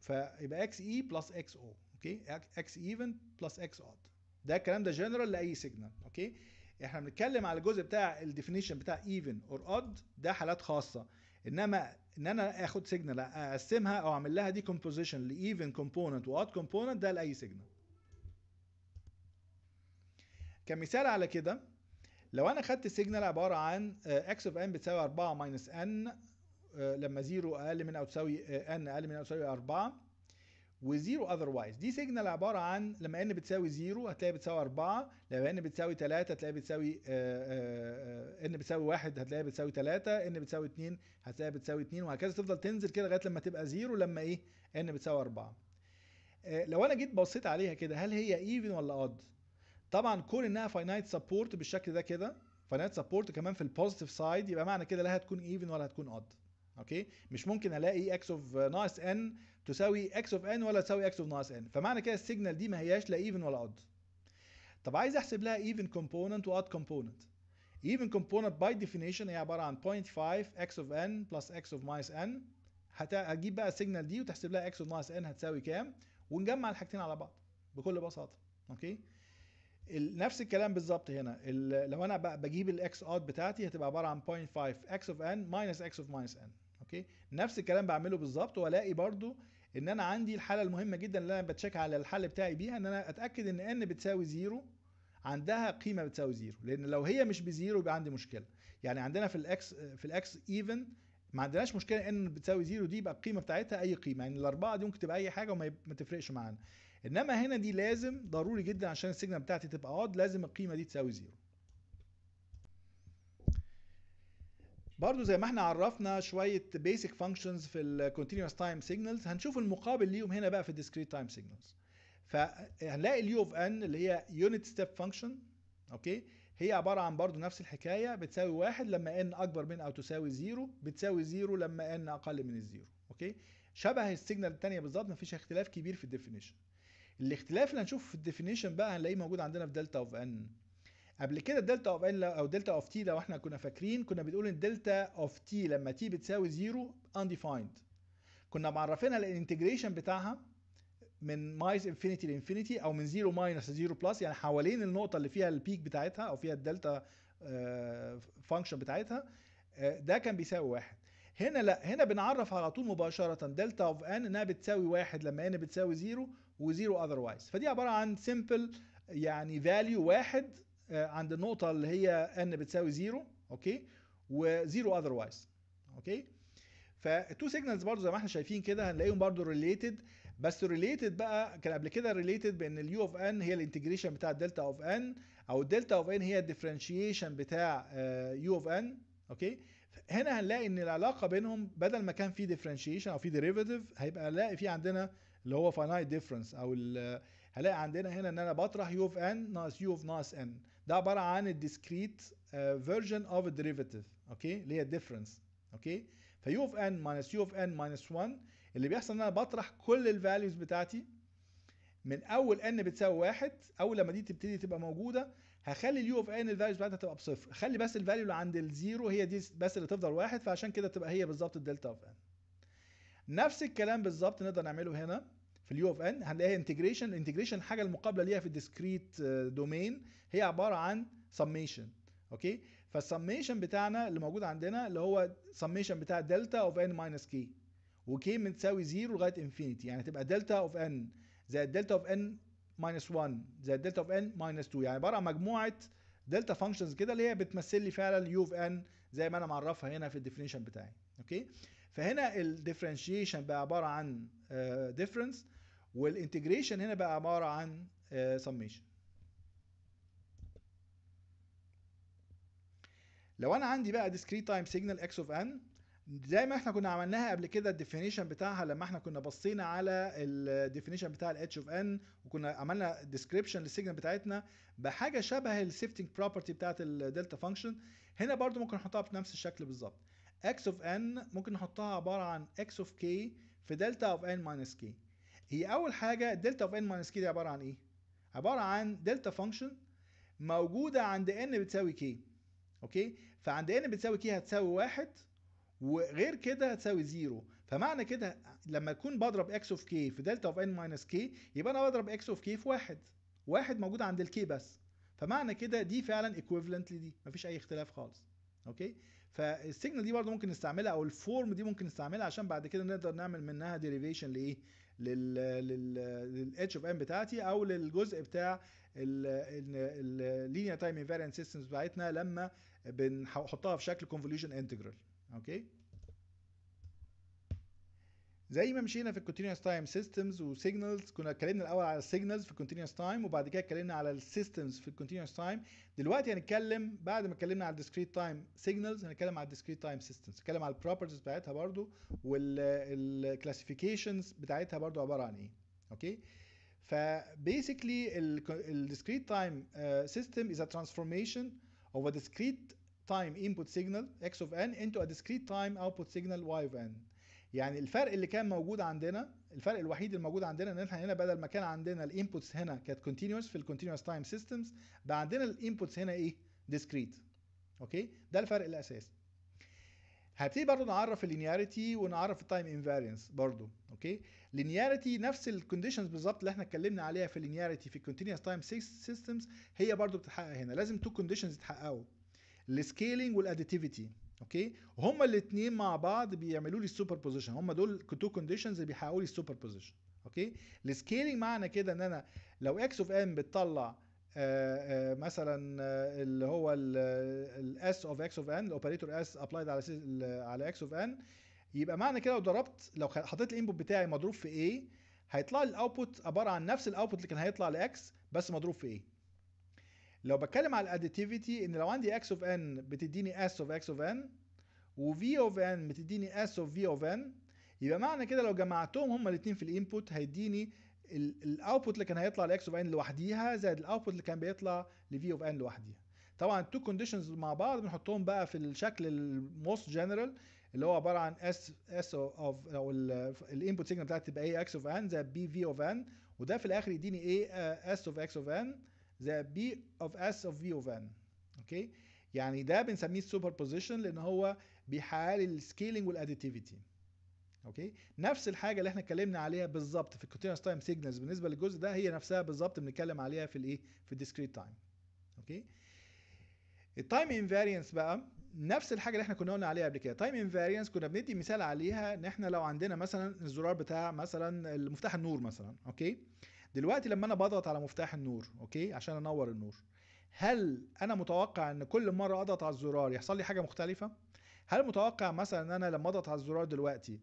فيبقى اكس اي بلس اكس او اوكي اكس ايفن بلس اكس اود ده الكلام ده جنرال لاي سيجنال اوكي احنا بنتكلم على الجزء بتاع الديفينيشن بتاع ايفن اور اد ده حالات خاصه انما ان انا اخد سيجنال اقسمها او اعمل لها دي كومبوزيشن لايفن كومبوننت واد كومبوننت ده لاي سيجنال كمثال على كده لو انا خدت سيجنال عباره عن اكس اوف ان بتساوي 4 ماينس ان لما زيرو اقل من او تساوي ان آه، اقل من او تساوي 4 وزيرو اذروايز دي سيجنال عباره عن لما ان بتساوي زيرو هتلاقي بتساوي اربعه لما ان بتساوي ثلاثة هتلاقي بتساوي آآ آه، آآ آه، ان آه، بتساوي واحد هتلاقي بتساوي ثلاثة ان بتساوي 2 هتلاقي بتساوي 2 وهكذا تفضل تنزل كده لغايه لما تبقى زيرو لما ايه ان بتساوي اربعه لو انا جيت بصيت عليها كده هل هي ايفن ولا اد طبعا كون انها فاينايت سبورت بالشكل ده كده فاينايت سبورت كمان في البوزيتيف سايد يبقى معنى كده لا هتكون ايفن ولا هتكون اد اوكي مش ممكن الاقي اكس اوف ناقص ان تساوي اكس اوف ان ولا تساوي اكس اوف ناقص ان فمعنى كده السيجنال دي ما هياش لا ايفن ولا اود طب عايز احسب لها ايفن كومبوننت واد كومبوننت ايفن كومبوننت باي ديفينيشن هي عباره عن 0.5 اكس اوف ان بلس اكس اوف ماينس ان هتجيب بقى السيجنال دي وتحسب لها اكس اوف ناقص ان هتساوي كام ونجمع الحاجتين على بعض بكل بساطه اوكي نفس الكلام بالظبط هنا لو انا بجيب الاكس اوت بتاعتي هتبقى عباره عن 0.5 اكس اوف ان ماينس اكس اوف ماينس ان اوكي نفس الكلام بعمله بالظبط والاقي برضو ان انا عندي الحاله المهمه جدا اللي انا بتشيك على الحل بتاعي بيها ان انا اتاكد ان ان بتساوي زيرو عندها قيمه بتساوي زيرو لان لو هي مش بزيرو يبقى عندي مشكله يعني عندنا في الاكس في الاكس ايفن ما عندناش مشكله ان بتساوي زيرو دي يبقى القيمه بتاعتها اي قيمه يعني الاربعه دي ممكن تبقى اي حاجه وما تفرقش معانا انما هنا دي لازم ضروري جدا عشان السيجنال بتاعتي تبقى اود لازم القيمه دي تساوي زيرو برضو زي ما احنا عرفنا شويه basic فانكشنز في continuous تايم سيجنالز هنشوف المقابل ليهم هنا بقى في الديسكريت تايم سيجنالز فهنلاقي اليو اوف ان اللي هي يونت ستيب فانكشن اوكي هي عباره عن برضو نفس الحكايه بتساوي واحد لما ان اكبر من او تساوي زيرو بتساوي زيرو لما ان اقل من الزيرو اوكي شبه السيجنال الثانيه بالظبط مفيش اختلاف كبير في الديفينيشن الاختلاف اللي هنشوفه في الديفينيشن بقى هنلاقيه موجود عندنا في دلتا اوف ان قبل كده دلتا اوف ال او دلتا اوف تي لو احنا كنا فاكرين كنا بنقول ان دلتا اوف تي لما تي بتساوي زيرو انديفايند كنا معرفينها الانتجريشن بتاعها من مايز انفينيتي لانفينيتي او من زيرو ماينس زيرو بلس يعني حوالين النقطه اللي فيها البيك بتاعتها او فيها الدلتا فانكشن آه، بتاعتها آه، ده كان بيساوي واحد هنا لا هنا بنعرف على طول مباشره دلتا اوف ان انها بتساوي واحد لما ان بتساوي زيرو وزيرو اذروايز فدي عباره عن سمبل يعني فاليو واحد آه، عند النقطة اللي هي n بتساوي زيرو اوكي وزيرو اذروايز اوكي فالتو سيجنالز برضو زي ما احنا شايفين كده هنلاقيهم برضو ريليتد بس ريليتد بقى كان قبل كده ريليتد بان اليو اوف ان هي الانتجريشن بتاع الدلتا اوف ان او الدلتا اوف ان هي الديفرنشيشن بتاع يو اوف ان اوكي هنا هنلاقي ان العلاقه بينهم بدل ما كان في ديفرنشيشن او في ديريفاتيف هيبقى هنلاقي في عندنا اللي هو فاينايت ديفرنس او هلاقي عندنا هنا ان انا بطرح يو اوف ان ناقص يو اوف ناقص ان ده عباره عن الديسكريت فيرجن اوف الديريفيتيف اوكي اللي هي الديفرنس اوكي فيو اوف ان ماينس يو اوف ان ماينس 1 اللي بيحصل ان انا بطرح كل الفاليوز بتاعتي من اول ان بتساوي واحد اول لما دي تبتدي تبقى موجوده هخلي اليو اوف ان الفاليوز بتاعتها تبقى بصفر خلي بس الفاليو اللي عند الزيرو هي دي بس اللي تفضل واحد فعشان كده تبقى هي بالظبط الدلتا اوف ان نفس الكلام بالظبط نقدر نعمله هنا في اليو اوف ان هنلاقيها انتجريشن الانتجريشن حاجه المقابله ليها في الديسكريت آه، دومين هي عباره عن سميشن اوكي فالسميشن بتاعنا اللي موجود عندنا اللي هو سميشن بتاع دلتا اوف ان ماينس كي وكي بتساوي 0 لغايه انفينيتي يعني تبقى دلتا اوف ان زائد دلتا اوف ان ماينس 1 زائد دلتا اوف ان ماينس 2 يعني عباره عن مجموعه دلتا فانكشنز كده اللي هي بتمثل لي فعلا يو اوف ان زي ما انا معرفها هنا في الديفينيشن بتاعي اوكي فهنا الديفرنشيشن بقى عباره عن ديفرنس آه، uh, والانتجريشن هنا بقى عباره عن سميشن آه، لو انا عندي بقى discrete time signal x of n زي ما احنا كنا عملناها قبل كده الديفينيشن بتاعها لما احنا كنا بصينا على الديفينيشن بتاع ال h of n وكنا عملنا ديسكريبشن للسيجنال بتاعتنا بحاجه شبه السيفتنج بروبرتي بتاعت الدلتا فانكشن هنا برضو ممكن نحطها بنفس الشكل بالظبط x of n ممكن نحطها عباره عن x of k في دلتا of n minus k هي اول حاجه دلتا اوف ان ماينس كي دي عباره عن ايه عباره عن دلتا فانكشن موجوده عند ان بتساوي كي اوكي فعند ان بتساوي كي هتساوي واحد وغير كده هتساوي زيرو فمعنى كده لما اكون بضرب اكس اوف كي في دلتا اوف ان ماينس كي يبقى انا بضرب اكس اوف كي في واحد واحد موجود عند الكي بس فمعنى كده دي فعلا ايكويفالنت لدي مفيش اي اختلاف خالص اوكي فالسيجنال دي برضه ممكن نستعملها او الفورم دي ممكن نستعملها عشان بعد كده نقدر نعمل منها ديريفيشن لايه لل للاتش اوف ام بتاعتي او للجزء بتاع linear تايم انفاريانت سيستمز بتاعتنا لما بنحطها في شكل convolution انتجرال اوكي زي ما مشينا في الكونتينوس تايم سيستمز وسيجنالز كنا اتكلمنا الاول على السيجنالز في الكونتينوس تايم وبعد كده اتكلمنا على السيستمز في الكونتينوس تايم دلوقتي هنتكلم بعد ما اتكلمنا على الديسكريت تايم سيجنالز هنتكلم على الديسكريت تايم سيستمز نتكلم على البروبرتيز بتاعتها برضو والكلاسيفيكيشنز بتاعتها برضو عباره عن ايه اوكي فبيسكلي الديسكريت تايم سيستم از ا ترانسفورميشن اوف ا ديسكريت time input signal x of n into a discrete time output signal y of n يعني الفرق اللي كان موجود عندنا الفرق الوحيد الموجود عندنا ان احنا هنا بدل ما كان عندنا الانبوتس هنا كانت كونتينوس في الكونتينوس تايم سيستمز بقى عندنا الانبوتس هنا ايه ديسكريت اوكي ده الفرق الاساسي هبتدي برضو نعرف اللينياريتي ونعرف التايم انفارينس برضو اوكي لينياريتي نفس الكونديشنز بالظبط اللي احنا اتكلمنا عليها في اللينياريتي في الكونتينوس تايم سيستمز هي برضو بتتحقق هنا لازم تو كونديشنز يتحققوا السكيلينج والاديتيفيتي اوكي هما الاثنين مع بعض بيعملوا لي السوبر بوزيشن هما دول تو كونديشنز اللي بيحققوا لي السوبر بوزيشن اوكي السكيلينج معنى كده ان انا لو اكس اوف ان بتطلع آآ آه، آآ آه، مثلا آآ آه، اللي هو الاس اوف اكس اوف ان الاوبريتور اس ابلايد على على اكس اوف ان يبقى معنى كده لو ضربت لو حطيت الانبوت بتاعي مضروب في ايه هيطلع لي الاوتبوت عباره عن نفس الاوتبوت اللي كان هيطلع لاكس بس مضروب في ايه لو بتكلم على الاديتيفيتي ان لو عندي اكس اوف ان بتديني اس اوف اكس اوف ان وفي اوف ان بتديني اس اوف في اوف ان يبقى معنى كده لو جمعتهم هما الاثنين في الانبوت هيديني الاوتبوت اللي كان هيطلع لاكس اوف ان لوحديها زائد الاوتبوت اللي كان بيطلع لفي اوف ان لوحديها طبعا التو كونديشنز مع بعض بنحطهم بقى في الشكل الموست جنرال اللي هو عباره عن اس اس اوف او الانبوت سيجنال بتاعتي تبقى اي اكس اوف ان زائد بي في اوف ان وده في الاخر يديني ايه اس اوف اكس اوف ان the بي of S of V of N اوكي يعني ده بنسميه السوبر بوزيشن لان هو بيحقق لي السكيلينج والاديتيفيتي اوكي نفس الحاجه اللي احنا اتكلمنا عليها بالظبط في الكونتينوس تايم سيجنالز بالنسبه للجزء ده هي نفسها بالظبط بنتكلم عليها في الايه في الديسكريت تايم اوكي التايم انفاريانس بقى نفس الحاجه اللي احنا كنا قلنا عليها قبل كده تايم انفاريانس كنا بندي مثال عليها ان احنا لو عندنا مثلا الزرار بتاع مثلا المفتاح النور مثلا اوكي دلوقتي لما انا بضغط على مفتاح النور اوكي عشان انور النور هل انا متوقع ان كل مره اضغط على الزرار يحصل لي حاجه مختلفه هل متوقع مثلا ان انا لما اضغط على الزرار دلوقتي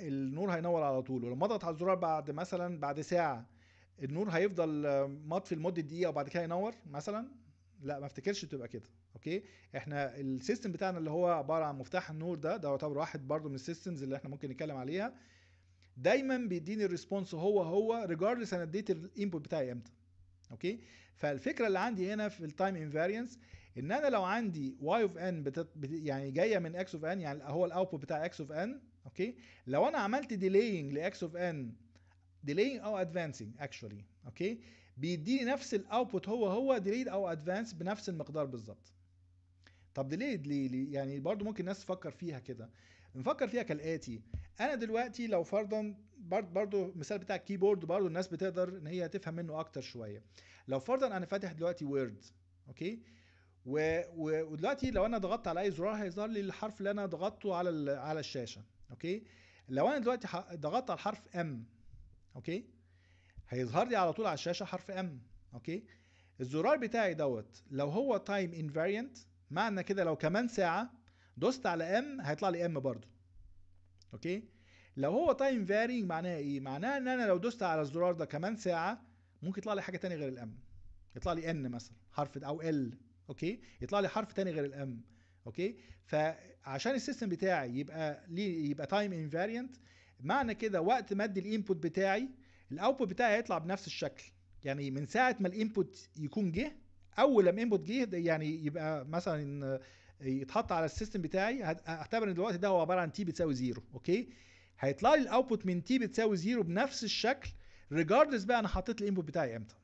النور هينور على طول ولما اضغط على الزرار بعد مثلا بعد ساعه النور هيفضل مطفي لمده دقيقه وبعد كده ينور مثلا لا ما افتكرش بتبقى كده اوكي احنا السيستم بتاعنا اللي هو عباره عن مفتاح النور ده ده يعتبر واحد برضو من السيستمز اللي احنا ممكن نتكلم عليها دايما بيديني الريسبونس هو هو ريجاردلس انا اديت الانبوت بتاعي امتى اوكي فالفكره اللي عندي هنا في التايم انفاريانس ان انا لو عندي واي اوف ان يعني جايه من اكس اوف ان يعني هو الاوتبوت بتاع اكس اوف ان اوكي لو انا عملت ديلينج لاكس اوف ان ديلينج او ادفانسنج اكشولي اوكي بيديني نفس الاوتبوت هو هو ديليد او ادفانس بنفس المقدار بالظبط طب ديليد ليه, ليه يعني برضو ممكن الناس تفكر فيها كده نفكر فيها كالاتي انا دلوقتي لو فرضا برضه برضو مثال بتاع الكيبورد برضه الناس بتقدر ان هي تفهم منه اكتر شويه لو فرضا انا فاتح دلوقتي وورد اوكي و... و... ودلوقتي لو انا ضغطت على اي زرار هيظهر لي الحرف اللي انا ضغطته على ال... على الشاشه اوكي لو انا دلوقتي ح... ضغطت على الحرف ام اوكي هيظهر لي على طول على الشاشه حرف ام اوكي الزرار بتاعي دوت لو هو تايم انفاريانت معنى كده لو كمان ساعه دوست على ام هيطلع لي ام برضو اوكي لو هو تايم فارينج معناها ايه معناها ان انا لو دوست على الزرار ده كمان ساعه ممكن يطلع لي حاجه تانية غير الام يطلع لي ان مثلا حرف او ال اوكي يطلع لي حرف تاني غير الام اوكي فعشان السيستم بتاعي يبقى ليه يبقى تايم انفاريانت معنى كده وقت ما ادي الانبوت بتاعي الاوتبوت بتاعي هيطلع بنفس الشكل يعني من ساعه ما الانبوت يكون جه اول لما انبوت جه يعني يبقى مثلا يتحط على السيستم بتاعي هعتبر ان دلوقتي ده هو عباره عن تي بتساوي زيرو اوكي هيطلع لي الاوتبوت من تي بتساوي زيرو بنفس الشكل ريجاردلس بقى انا حطيت الانبوت بتاعي امتى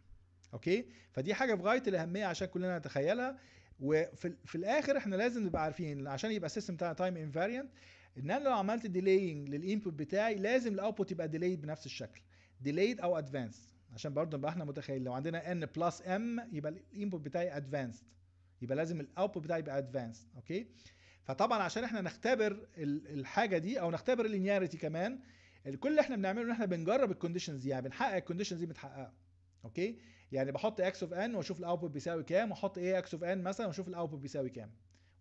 اوكي فدي حاجه في غايه الاهميه عشان كلنا نتخيلها وفي في الاخر احنا لازم نبقى عارفين عشان يبقى السيستم بتاعنا تايم انفاريانت ان انا لو عملت ديلاينج للانبوت بتاعي لازم الاوتبوت يبقى ديلايد بنفس الشكل ديلايد او ادفانسد عشان برضه نبقى احنا متخيلين لو عندنا ان بلس ام يبقى الانبوت بتاعي ادفانسد يبقى لازم الاوتبوت بتاعي يبقى ادفانسد اوكي فطبعا عشان احنا نختبر الحاجه دي او نختبر اللينياريتي كمان كل اللي احنا بنعمله ان احنا بنجرب الكونديشنز دي يعني بنحقق الكونديشنز دي متحققه اوكي يعني بحط اكس اوف ان واشوف الاوتبوت بيساوي كام واحط ايه اكس اوف ان مثلا واشوف الاوتبوت بيساوي كام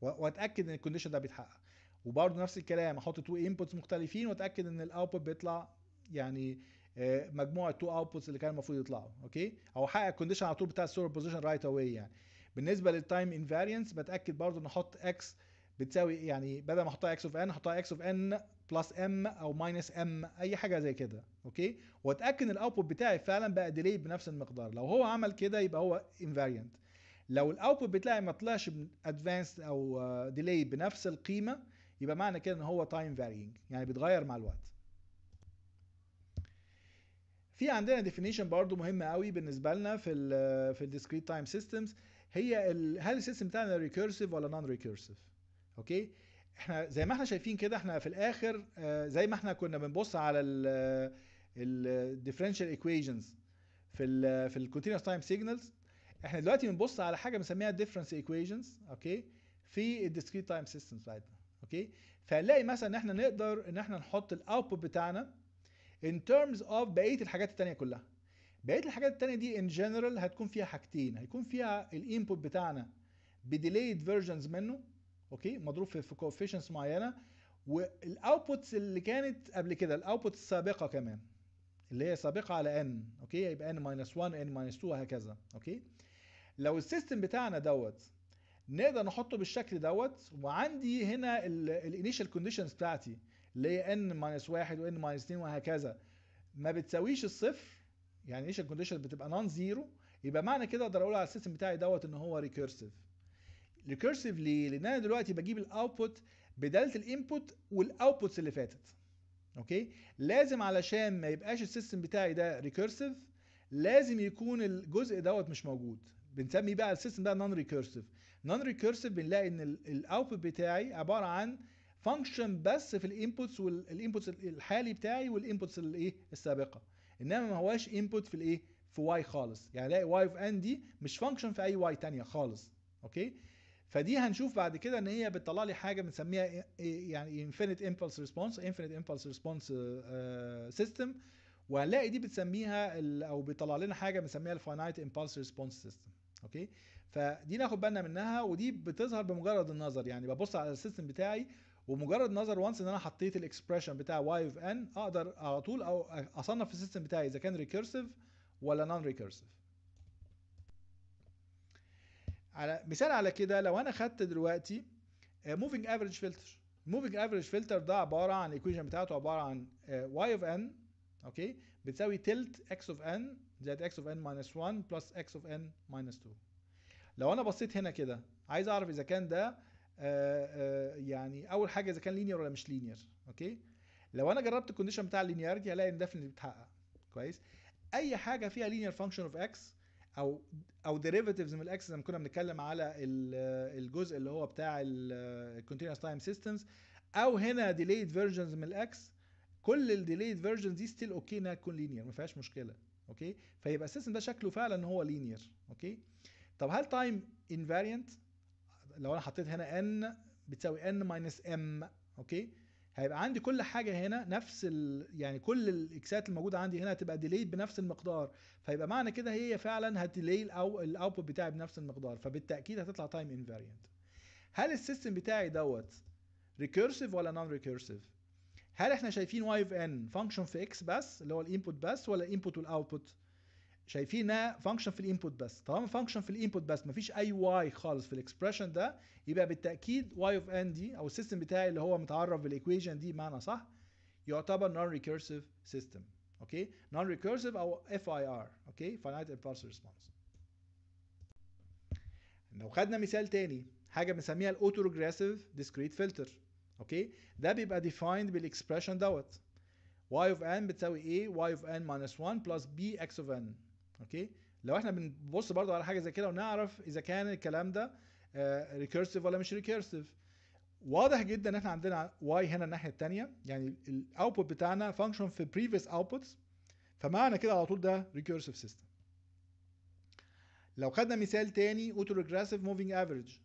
واتاكد ان الكونديشن ده بيتحقق وبرده نفس الكلام احط تو انبوتس مختلفين واتاكد ان الاوتبوت بيطلع يعني آه، مجموعه تو اوتبوتس اللي كان المفروض يطلعوا اوكي او احقق الكونديشن على طول بتاع السوبر بوزيشن رايت اواي يعني بالنسبه للتايم انفاريانس بتاكد برضو ان احط اكس بتساوي يعني بدل ما احطها اكس اوف ان احطها اكس اوف ان بلس ام او ماينس ام اي حاجه زي كده اوكي واتاكد الاوتبوت بتاعي فعلا بقى ديلي بنفس المقدار لو هو عمل كده يبقى هو انفاريانت لو الاوتبوت بتاعي ما طلعش ادفانسد او ديلي بنفس القيمه يبقى معنى كده ان هو تايم فارينج يعني بيتغير مع الوقت في عندنا ديفينيشن برضو مهمه قوي بالنسبه لنا في الـ في الديسكريت تايم سيستمز هي ال... هل السيستم بتاعنا ريكيرسيف ولا نون ريكيرسيف اوكي احنا زي ما احنا شايفين كده احنا في الاخر آه، زي ما احنا كنا بنبص على ال الديفرنشال ايكويشنز في ال في الكونتينوس تايم سيجنالز احنا دلوقتي بنبص على حاجه بنسميها ديفرنس ايكويشنز اوكي في الديسكريت تايم سيستمز بتاعتنا اوكي فهنلاقي مثلا ان احنا نقدر ان احنا نحط الاوتبوت بتاعنا in terms of بقيه الحاجات التانيه كلها بقيه الحاجات التانية دي ان جنرال هتكون فيها حاجتين هيكون فيها الانبوت بتاعنا بديليد فيرجنز منه اوكي مضروب في كوفيشنس معينه والاوتبوتس اللي كانت قبل كده الاوتبوت السابقه كمان اللي هي سابقه على ان اوكي يبقى ان ماينس 1 ان ماينس 2 وهكذا اوكي لو السيستم بتاعنا دوت نقدر نحطه بالشكل دوت وعندي هنا الانيشال كونديشنز بتاعتي اللي هي ان ماينس 1 وان ماينس 2 وهكذا ما بتساويش الصفر يعني ايش الكونديشن بتبقى نون زيرو يبقى معنى كده اقدر اقول على السيستم بتاعي دوت ان هو ريكيرسيف ريكيرسيف ليه لان انا دلوقتي بجيب الاوتبوت بداله الانبوت والاوتبوتس اللي فاتت اوكي لازم علشان ما يبقاش السيستم بتاعي ده ريكيرسيف لازم يكون الجزء دوت مش موجود بنسميه بقى السيستم ده نون ريكيرسيف نون ريكيرسيف بنلاقي ان الاوتبوت بتاعي عباره عن فانكشن بس في الانبوتس والانبوتس الحالي بتاعي والانبوتس الايه السابقه انما ما هواش انبوت في الايه في واي خالص يعني الاقي واي اوف ان دي مش فانكشن في اي واي تانية خالص اوكي فدي هنشوف بعد كده ان هي بتطلع لي حاجه بنسميها إيه؟ إيه؟ يعني انفينيت امبلس ريسبونس انفينيت امبلس ريسبونس سيستم وهنلاقي دي بتسميها او بيطلع لنا حاجه بنسميها الفاينايت امبلس ريسبونس سيستم اوكي فدي ناخد بالنا منها ودي بتظهر بمجرد النظر يعني ببص على السيستم بتاعي ومجرد نظر وانس ان انا حطيت الاكسبريشن بتاع واي اوف ان اقدر على طول او اصنف السيستم بتاعي اذا كان ريكيرسيف ولا نون ريكيرسيف على مثال على كده لو انا خدت دلوقتي موفينج افريج فلتر موفينج افريج فلتر ده عباره عن الايكويشن بتاعته عباره عن واي اوف ان اوكي بتساوي تلت اكس اوف ان زائد اكس اوف ان ماينس 1 بلس اكس اوف ان ماينس 2 لو انا بصيت هنا كده عايز اعرف اذا كان ده آه، آه، يعني اول حاجه اذا كان لينير ولا مش لينير اوكي لو انا جربت الكونديشن بتاع اللينيارتي هلاقي ان ديفنتلي بيتحقق كويس اي حاجه فيها لينير فانكشن اوف اكس او او ديريفاتيفز من الاكس زي ما كنا بنتكلم على آه، الجزء اللي هو بتاع الكونتينوس تايم سيستمز او هنا ديليد فيرجنز من الاكس كل الديليد فيرجنز دي ستيل اوكي انها تكون لينير ما فيهاش مشكله اوكي فيبقى السيستم ده شكله فعلا ان هو لينير اوكي طب هل تايم انفاريانت لو انا حطيت هنا ان بتساوي ان ماينس ام اوكي هيبقى عندي كل حاجه هنا نفس ال... يعني كل الاكسات الموجوده عندي هنا هتبقى ديليد بنفس المقدار فيبقى معنى كده هي فعلا هتديلي او الاوتبوت بتاعي بنفس المقدار فبالتاكيد هتطلع تايم انفاريانت هل السيستم بتاعي دوت ريكيرسيف ولا نون ريكيرسيف هل احنا شايفين واي اوف ان فانكشن في اكس بس اللي هو الانبوت بس ولا الانبوت والاوتبوت شايفينها فانكشن في الانبوت بس طالما فانكشن في الانبوت بس مفيش اي واي خالص في الاكسبريشن ده يبقى بالتاكيد واي اوف ان دي او السيستم بتاعي اللي هو متعرف بالايكويشن دي بمعنى صح يعتبر نون ريكيرسيف سيستم اوكي نون ريكيرسيف او اف اي ار اوكي فاينايت امبلس ريسبونس لو خدنا مثال تاني حاجه بنسميها الاوتو ريجريسيف ديسكريت فلتر اوكي ده بيبقى ديفايند بالاكسبريشن دوت y of n بتساوي a إيه؟ y of n minus 1 plus b x of n اوكي لو احنا بنبص برضو على حاجه زي كده ونعرف اذا كان الكلام ده ريكيرسيف آه، ولا مش ريكيرسيف واضح جدا ان احنا عندنا واي هنا الناحيه الثانيه يعني الاوتبوت بتاعنا فانكشن في بريفيس اوتبوتس فمعنى كده على طول ده ريكيرسيف سيستم لو خدنا مثال تاني اوتو ريجريسيف موفينج افريج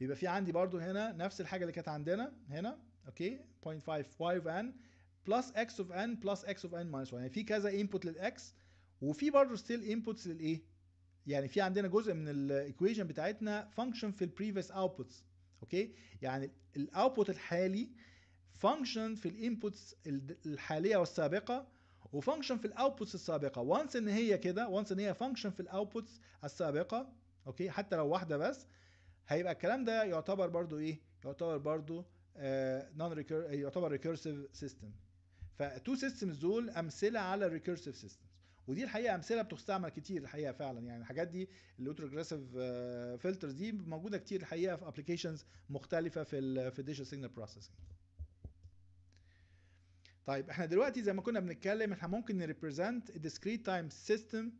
بيبقى في عندي برضو هنا نفس الحاجه اللي كانت عندنا هنا اوكي 0.55 n بلس x of n بلس x of n minus 1 يعني في كذا input للاكس وفي برضه ستيل انبوتس للايه يعني في عندنا جزء من الايكويشن بتاعتنا فانكشن في البريفيس اوتبوتس اوكي يعني الاوتبوت الحالي فانكشن في الانبوتس الحاليه والسابقه وفانكشن في الاوتبوتس السابقه وانس ان هي كده وانس ان هي فانكشن في الاوتبوتس السابقه اوكي حتى لو واحده بس هيبقى الكلام ده يعتبر برضو ايه يعتبر برضو نون ريكور يعتبر ريكيرسيف سيستم فالتو سيستمز دول امثله على ريكيرسيف سيستم ودي الحقيقه امثله بتستعمل كتير الحقيقه فعلا يعني الحاجات دي اجريسيف فلترز آه، دي موجوده كتير الحقيقه في ابلكيشنز مختلفه في الـ في الديجيتال سيجنال بروسيسنج طيب احنا دلوقتي زي ما كنا بنتكلم احنا ممكن نريبريزنت discrete time system ان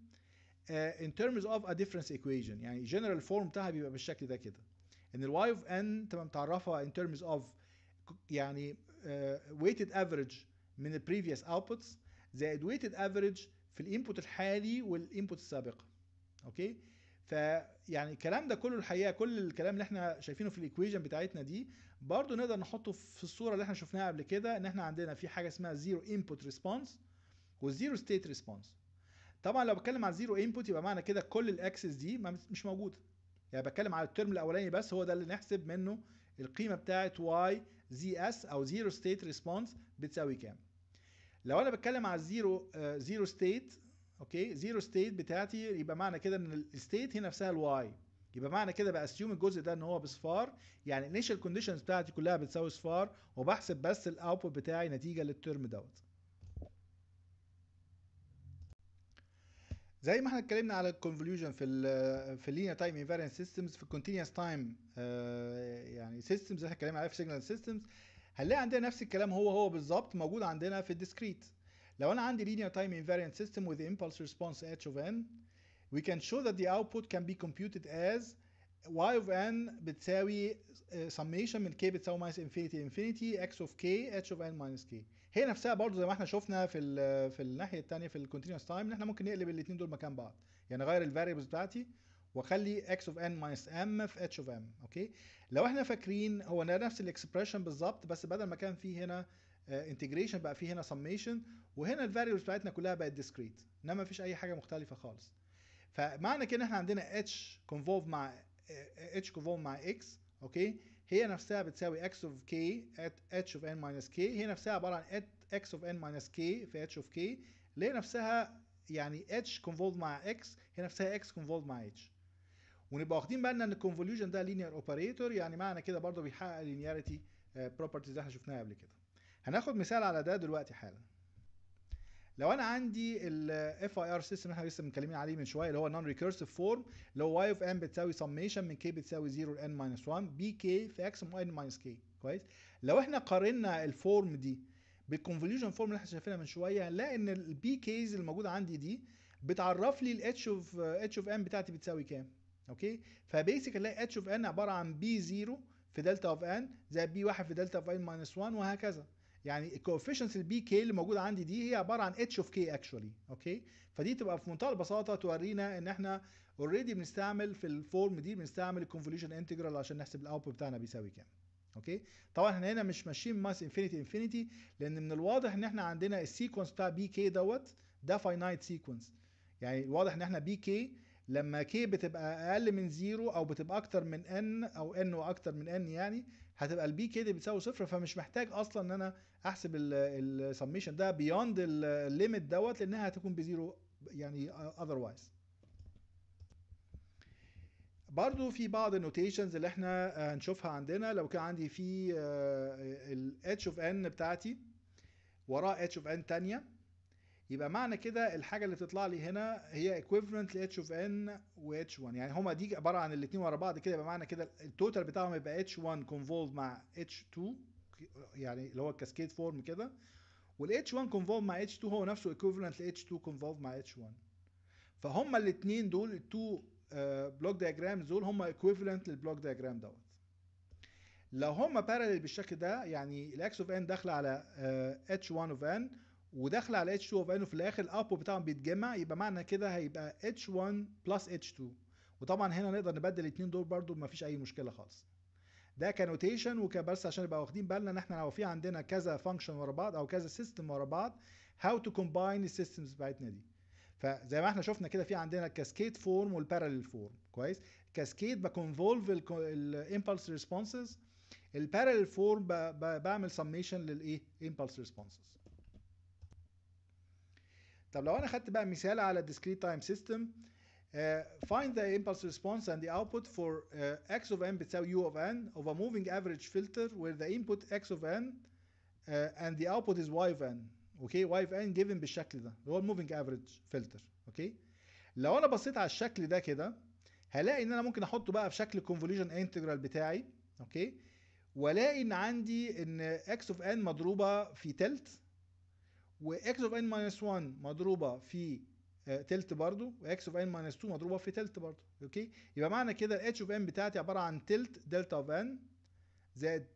آه، in terms of a difference equation يعني general form بتاعها بيبقى بالشكل ده كده ان ال y of n تبقى متعرفه in terms of يعني uh, weighted average من البريفيس previous outputs زائد weighted average في الانبوت الحالي والانبوت السابقه اوكي فيعني الكلام ده كله الحقيقه كل الكلام اللي احنا شايفينه في الايكويجن بتاعتنا دي برضو نقدر نحطه في الصوره اللي احنا شفناها قبل كده ان احنا عندنا في حاجه اسمها زيرو انبوت ريسبونس والزيرو ستيت ريسبونس طبعا لو بتكلم على زيرو انبوت يبقى معنى كده كل الاكسس دي مش موجوده يعني بتكلم على الترم الاولاني بس هو ده اللي نحسب منه القيمه بتاعه y زي اس او زيرو ستيت ريسبونس بتساوي كام لو انا بتكلم على الزيرو آه، زيرو ستيت اوكي زيرو ستيت بتاعتي يبقى معنى كده ان الستيت هي نفسها الواي يبقى معنى كده باسيوم الجزء ده ان هو بصفار يعني انيشال كونديشنز بتاعتي كلها بتساوي صفار وبحسب بس الاوتبوت بتاعي نتيجه للترم دوت زي ما احنا اتكلمنا على الكونفوليوشن في الـ في اللينير تايم انفاريانت سيستمز في الكونتينوس آه، تايم يعني سيستمز احنا اتكلمنا عليها في سيجنال سيستمز هنلاقي عندنا نفس الكلام هو هو بالظبط موجود عندنا في الديسكريت لو انا عندي linear time invariant system with impulse response h of n we can show that the output can be computed as y of n بتساوي آه، summation من k بتساوي minus infinity infinity x of k h of n minus k هي نفسها برضو زي ما احنا شفنا في في الناحيه الثانيه في الكونتينوس تايم ان احنا ممكن نقلب الاثنين دول مكان بعض يعني اغير الفاريبلز بتاعتي واخلي x of n minus m في اتش of m اوكي لو احنا فاكرين هو نفس الاكسبريشن بالظبط بس بدل ما كان في هنا انتجريشن آه، بقى في هنا سميشن وهنا الفاليوز بتاعتنا كلها بقت ديسكريت انما مفيش اي حاجه مختلفه خالص فمعنى كده احنا عندنا اتش كونفولف مع اتش آه، كونفولف مع x اوكي هي نفسها بتساوي x of k at اتش of n minus k هي نفسها عباره عن x of n minus k في اتش of k اللي هي نفسها يعني اتش كونفولف مع x هي نفسها x كونفولف مع اتش ونبقى واخدين بالنا ان الكونفوليوشن ده لينير اوبريتور يعني معنى كده برضه بيحقق لينياريتي آه، بروبرتيز اللي احنا شفناها قبل كده هناخد مثال على ده دلوقتي حالا لو انا عندي الاف اي ار سيستم احنا لسه متكلمين عليه من شويه اللي هو نون ريكيرسيف فورم اللي هو واي اوف ان بتساوي سميشن من كي بتساوي 0 لان ماينس 1 بي كي في اكس ان ماينس كي كويس لو احنا قارنا الفورم دي بالكونفوليوشن فورم اللي احنا شايفينها من شويه هنلاقي ان البي كيز الموجوده عندي دي بتعرف لي الاتش اوف اتش اوف ان بتاعتي بتساوي كام اوكي فبيسك اتش اوف ان عباره عن بي 0 في دلتا اوف ان زائد بي 1 في دلتا اوف ان ماينس 1 وهكذا يعني الكوفيشنس البي كي اللي موجوده عندي دي هي عباره عن اتش اوف كي اكشولي اوكي فدي تبقى في منتهى البساطه تورينا ان احنا اوريدي بنستعمل في الفورم دي بنستعمل الكونفوليوشن انتجرال عشان نحسب الاوتبوت بتاعنا بيساوي كام اوكي طبعا احنا هنا مش ماشيين ماس انفينيتي انفينيتي لان من الواضح ان احنا عندنا السيكونس بتاع بي كي دوت ده فاينايت سيكونس يعني الواضح ان احنا بي كي لما كي بتبقى اقل من زيرو او بتبقى اكتر من ان او ان واكتر من ان يعني هتبقى البي كي دي بتساوي صفر فمش محتاج اصلا ان انا احسب السميشن ده بيوند الليميت دوت لانها هتكون بزيرو يعني اذروايز برضو في بعض النوتيشنز اللي احنا هنشوفها عندنا لو كان عندي في آه، ال h of n بتاعتي وراء h of n تانية يبقى معنى كده الحاجه اللي بتطلع لي هنا هي equivalent ل h of n و h1 يعني هما دي عباره عن الاثنين ورا بعض كده يبقى معنى كده التوتال بتاعهم يبقى h1 convolved مع h2 يعني اللي هو الكاسكيد فورم كده وال h1 convolved مع h2 هو نفسه equivalent ل h2 convolved مع h1 فهما الاثنين دول التو بلوك آه، diagrams دول هما equivalent للبلوك دايجرام دوت لو هما parallel بالشكل ده يعني الاكس اوف ان داخله على اتش uh, h1 اوف n وداخل على H2 اوف N وفي الاخر الاب بتاعهم بيتجمع يبقى معنى كده هيبقى H1 بلس H2 وطبعا هنا نقدر نبدل الاثنين دول برضو مفيش اي مشكله خالص ده كنوتيشن وكبس عشان نبقى واخدين بالنا ان احنا لو في عندنا كذا فانكشن ورا بعض او كذا سيستم ورا بعض هاو تو كومباين السيستمز بتاعتنا دي فزي ما احنا شفنا كده في عندنا الكاسكيد فورم والبارالل فورم كويس كاسكيد بكونفولف الامبلس ريسبونسز البارالل فورم بعمل سميشن للايه امبلس ريسبونسز طب لو انا خدت بقى مثال على discrete time system uh, find the impulse response and the output for uh, x of n بتساوي u of n of a moving average filter where the input x of n uh, and the output is y of n اوكي okay? y of n given بالشكل ده اللي هو moving average filter اوكي لو انا بصيت على الشكل ده كده هلاقي ان انا ممكن احطه بقى في شكل الكونفوليوشن integral بتاعي اوكي okay? والاقي ان عندي ان x of n مضروبه في تلت واكس اوف ان ماينس 1 مضروبه في آه، تلت برضو واكس اوف ان ماينس 2 مضروبه في تلت برضو اوكي يبقى معنى كده الاتش اوف ان بتاعتي عباره عن تلت دلتا اوف ان زائد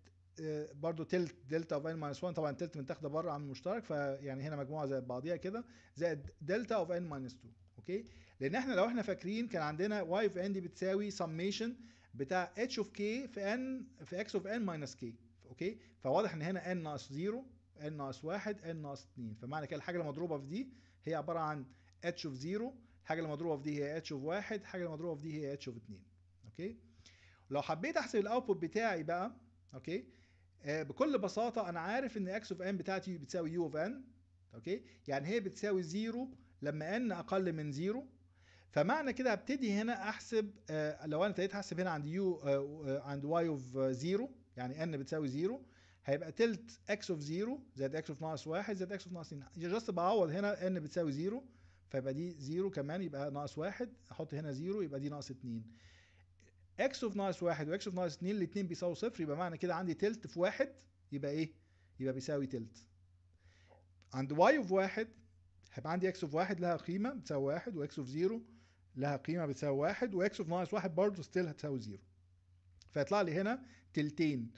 آه، برضه تلت دلتا اوف ان ماينس 1 طبعا تلت متاخده بره عن المشترك فيعني هنا مجموعه زائد بعضيها كده زائد دلتا اوف ان ماينس 2 اوكي لان احنا لو احنا فاكرين كان عندنا واي اوف ان دي بتساوي سميشن بتاع اتش اوف كي في ان في اكس اوف ان ماينس كي اوكي فواضح ان هنا ان ناقص 0 n ناقص 1 n ناقص 2 فمعنى كده الحاجه المضروبه في دي هي عباره عن h اوف 0 الحاجه المضروبه في دي هي h اوف 1 الحاجه المضروبه في دي هي h اوف 2 اوكي لو حبيت احسب الاوتبوت بتاعي بقى اوكي آه بكل بساطه انا عارف ان اكس اوف n بتاعتي بتساوي u اوف n اوكي يعني هي بتساوي 0 لما n اقل من 0 فمعنى كده هبتدي هنا احسب آه لو انا ابتديت احسب هنا عند يو آه،, آه عند y اوف 0 يعني n بتساوي 0 هيبقى تلت اكس اوف 0 زائد اكس اوف ناقص 1 زائد اكس اوف ناقص 2 جاست بعوض هنا ان بتساوي 0 فيبقى دي 0 كمان يبقى ناقص 1 احط هنا 0 يبقى دي ناقص 2 اكس اوف ناقص 1 واكس اوف ناقص 2 الاثنين بيساوي صفر يبقى معنى كده عندي تلت في 1 يبقى ايه؟ يبقى بيساوي تلت عند واي اوف 1 هيبقى عندي اكس اوف 1 لها قيمه بتساوي 1 واكس اوف 0 لها قيمه بتساوي 1 واكس اوف ناقص 1 برضه ستيل هتساوي 0 فيطلع لي هنا تلتين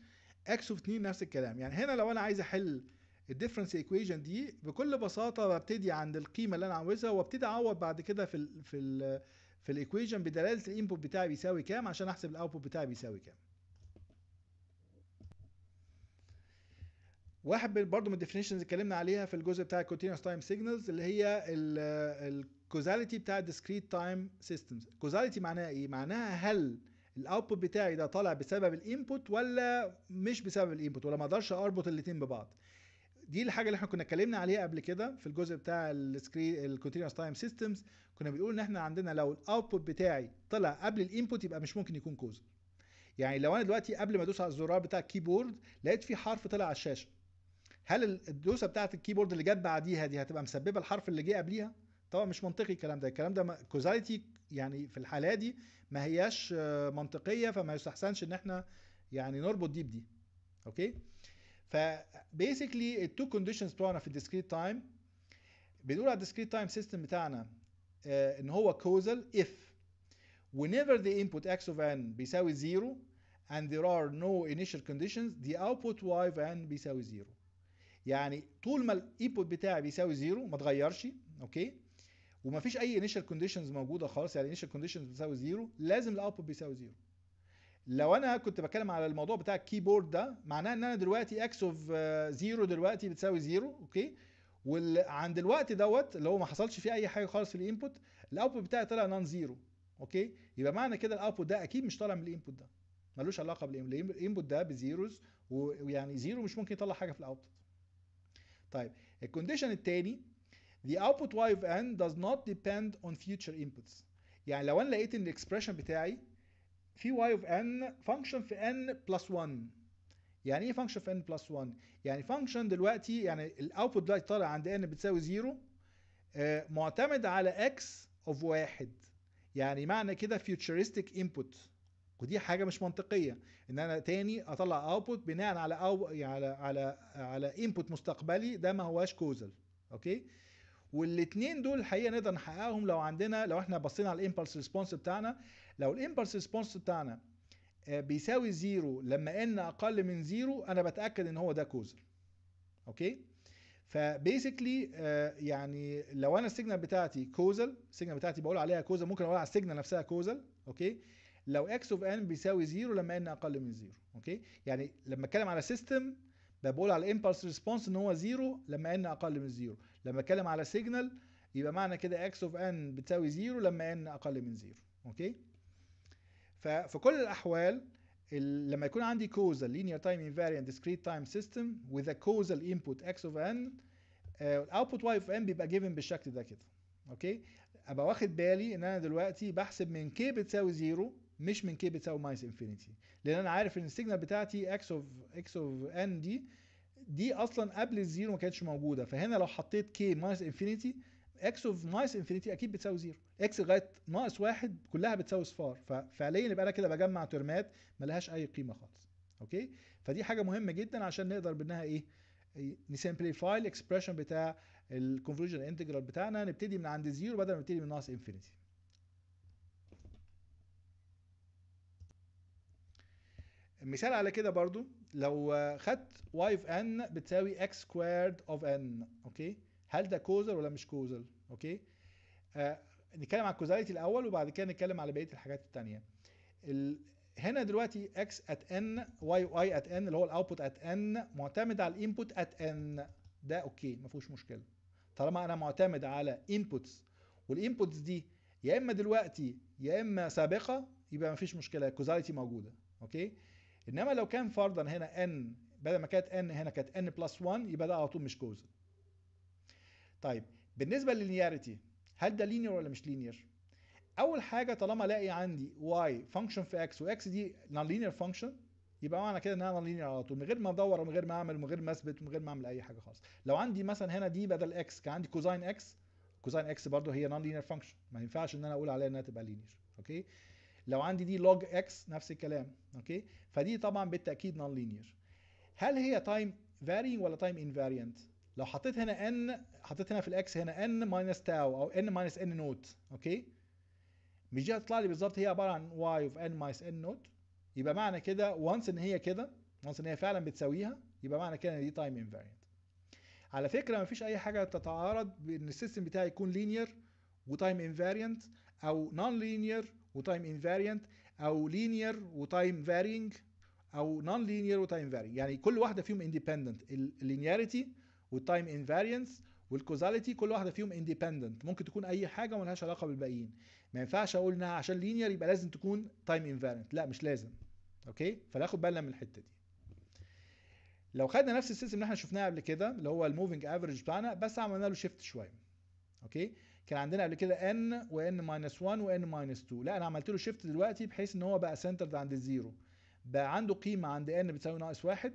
اكس اوف 2 نفس الكلام يعني هنا لو انا عايز احل الديفرنس ايكويشن دي بكل بساطه ببتدي عند القيمه اللي انا عاوزها وابتدي اعوض بعد كده في الـ في الـ في الايكويشن بدلاله الانبوت بتاعي بيساوي كام عشان احسب الاوتبوت بتاعي بيساوي كام واحد برضه من الديفينيشنز اللي اتكلمنا عليها في الجزء بتاع الكونتينوس تايم سيجنالز اللي هي الكوزاليتي بتاع الديسكريت تايم سيستمز كوزاليتي معناها ايه معناها هل الاوتبوت بتاعي ده طالع بسبب الانبوت ولا مش بسبب الانبوت ولا ما اقدرش اربط الاثنين ببعض دي الحاجه اللي احنا كنا اتكلمنا عليها قبل كده في الجزء بتاع السكرين الكونتينوس تايم سيستمز كنا بنقول ان احنا عندنا لو الاوتبوت بتاعي طلع قبل الانبوت يبقى مش ممكن يكون كوز يعني لو انا دلوقتي قبل ما ادوس على الزرار بتاع الكيبورد لقيت في حرف طلع على الشاشه هل الدوسه بتاعه الكيبورد اللي جت بعديها دي هتبقى مسببه الحرف اللي جه قبليها طبعا مش منطقي الكلام ده الكلام ده كوزاليتي يعني في الحاله دي ما هياش آه، منطقيه فما يستحسنش ان احنا يعني نربط دي بدي اوكي فبيسكلي التو كونديشنز بتوعنا في الديسكريت تايم بنقول على الديسكريت تايم سيستم بتاعنا آه، ان هو كوزال if whenever the input x of n بيساوي 0 and there are no initial conditions the output y of n بيساوي 0 يعني طول ما الانبوت بتاعي بيساوي 0 ما اتغيرش اوكي ومفيش اي انيشال كونديشنز موجوده خالص يعني انيشال كونديشنز بتساوي زيرو لازم الاوتبوت بيساوي زيرو لو انا كنت بتكلم على الموضوع بتاع الكيبورد ده معناه ان انا دلوقتي اكس اوف زيرو دلوقتي بتساوي زيرو اوكي وعند الوقت دوت اللي هو ما حصلش فيه اي حاجه خالص في الانبوت الاوتبوت بتاعي طلع نون زيرو اوكي يبقى معنى كده الاوتبوت ده اكيد مش طالع من الانبوت ده ملوش علاقه بالانبوت ده بزيروز ويعني زيرو مش ممكن يطلع حاجه في الاوتبوت طيب الكونديشن الثاني The output y of n does not depend on future inputs. يعني لو انا لقيت ان الاكسبريشن بتاعي في y of n function في n plus 1 يعني ايه function في n plus 1 يعني function دلوقتي يعني الاوتبوت دلوقتي طالع عند n بتساوي 0 آه، معتمد على x of 1 يعني معنى كده futuristic input ودي حاجه مش منطقيه ان انا تاني اطلع output بناء على أو يعني على على على input مستقبلي ده ما هواش causal. اوكي والاثنين دول الحقيقه نقدر نحققهم لو عندنا لو احنا بصينا على الامبلس ريسبونس بتاعنا لو الامبلس ريسبونس بتاعنا آه، بيساوي زيرو لما ان اقل من زيرو انا بتاكد ان هو ده كوزل اوكي فبيسكلي آه، يعني لو انا السيجنال بتاعتي كوزل السيجنال بتاعتي بقول عليها كوزل ممكن اقول على السيجنال نفسها كوزل اوكي لو اكس اوف ان بيساوي زيرو لما ان اقل من زيرو اوكي يعني لما اتكلم على سيستم بقول على الامبلس ريسبونس ان هو زيرو لما ان اقل من زيرو لما اتكلم على سيجنال يبقى معنى كده اكس اوف ان بتساوي زيرو لما ان اقل من زيرو اوكي ففي كل الاحوال لما يكون عندي causal linear time invariant discrete time system with a causal input x of n الاوتبوت آه، واي y of n بيبقى given بالشكل ده كده اوكي ابقى واخد بالي ان انا دلوقتي بحسب من k بتساوي زيرو مش من k بتساوي ماينس انفينيتي لان انا عارف ان السيجنال بتاعتي x of x of n دي دي اصلا قبل الزيرو ما كانتش موجوده فهنا لو حطيت كي ماينس انفينيتي اكس اوف ماينس انفينيتي اكيد بتساوي زيرو اكس لغايه ناقص واحد كلها بتساوي صفار ففعليا يبقى انا كده بجمع ترمات ملهاش اي قيمه خالص اوكي فدي حاجه مهمه جدا عشان نقدر بانها ايه, إيه، نسمبليفاي الاكسبريشن بتاع الكونفولوجن انتجرال بتاعنا نبتدي من عند زيرو بدل ما نبتدي من ناقص انفينيتي مثال على كده برضو لو خدت y في n بتساوي x squared of n اوكي هل ده كوزل ولا مش كوزل اوكي آه نتكلم على الكوزاليتي الاول وبعد كده نتكلم على بقيه الحاجات الثانيه هنا دلوقتي x at n y y at n اللي هو الاوتبوت at n معتمد على الانبوت at n ده اوكي ما فيهوش مشكله طالما انا معتمد على inputs والانبوتس دي يا اما دلوقتي يا اما سابقه يبقى ما فيش مشكله الكوزاليتي موجوده اوكي انما لو كان فرضا هنا ان بدل ما كانت ان هنا كانت ان بلس 1 يبقى ده على طول مش كوزل طيب بالنسبه لللينياريتي هل ده لينير ولا مش لينير اول حاجه طالما الاقي عندي واي فانكشن في اكس واكس دي نون لينير فانكشن يبقى معنى كده ان انا لينير على طول من غير ما ادور ومن غير ما اعمل ومن غير ما اثبت ومن غير ما اعمل اي حاجه خالص لو عندي مثلا هنا دي بدل اكس كان عندي كوزاين اكس كوزاين اكس برضه هي نون لينير فانكشن ما ينفعش ان انا اقول عليها انها تبقى لينير اوكي لو عندي دي لوج اكس نفس الكلام اوكي فدي طبعا بالتاكيد نون لينير هل هي تايم فارينج ولا تايم انفاريانت لو حطيت هنا ان حطيت هنا في الاكس هنا ان ماينس تاو او ان ماينس ان نوت اوكي مش دي هتطلع لي بالظبط هي عباره عن واي اوف ان ماينس ان نوت يبقى معنى كده وانس ان هي كده وانس ان هي فعلا بتساويها يبقى معنى كده ان دي تايم انفاريانت على فكره ما فيش اي حاجه تتعارض بان السيستم بتاعي يكون لينير وتايم انفاريانت او نون لينير وتايم انفاريانت او لينير وتايم فارينج او نون لينير وتايم فارينج يعني كل واحده فيهم اندبندنت اللينياريتي والتايم انفاريانس والكوزاليتي كل واحده فيهم اندبندنت ممكن تكون اي حاجه ملهاش علاقه بالباقيين ما ينفعش اقول انها عشان لينير يبقى لازم تكون تايم انفاريانت لا مش لازم اوكي فناخد بالنا من الحته دي لو خدنا نفس السيستم اللي احنا شفناه قبل كده اللي هو الموفينج افريج بتاعنا بس عملنا له شيفت شويه اوكي كان عندنا قبل كده ان وان ماينس 1 وان ماينس 2 لا انا عملت له شيفت دلوقتي بحيث ان هو بقى سنترد عند الزيرو بقى عنده قيمه عند ان بتساوي ناقص 1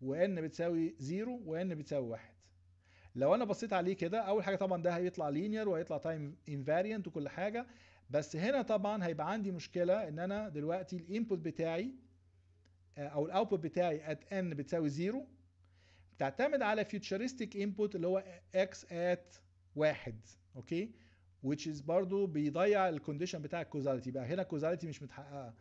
وان بتساوي 0 وان بتساوي 1 لو انا بصيت عليه كده اول حاجه طبعا ده هيطلع لينير وهيطلع تايم انفاريانت وكل حاجه بس هنا طبعا هيبقى عندي مشكله ان انا دلوقتي الانبوت بتاعي آه، او الاوتبوت بتاعي ات ان بتساوي 0 بتعتمد على فيوتشرستيك انبوت اللي هو اكس ات واحد اوكي which is برضو بيضيع الكونديشن بتاع الكوزاليتي بقى هنا الكوزاليتي مش متحققه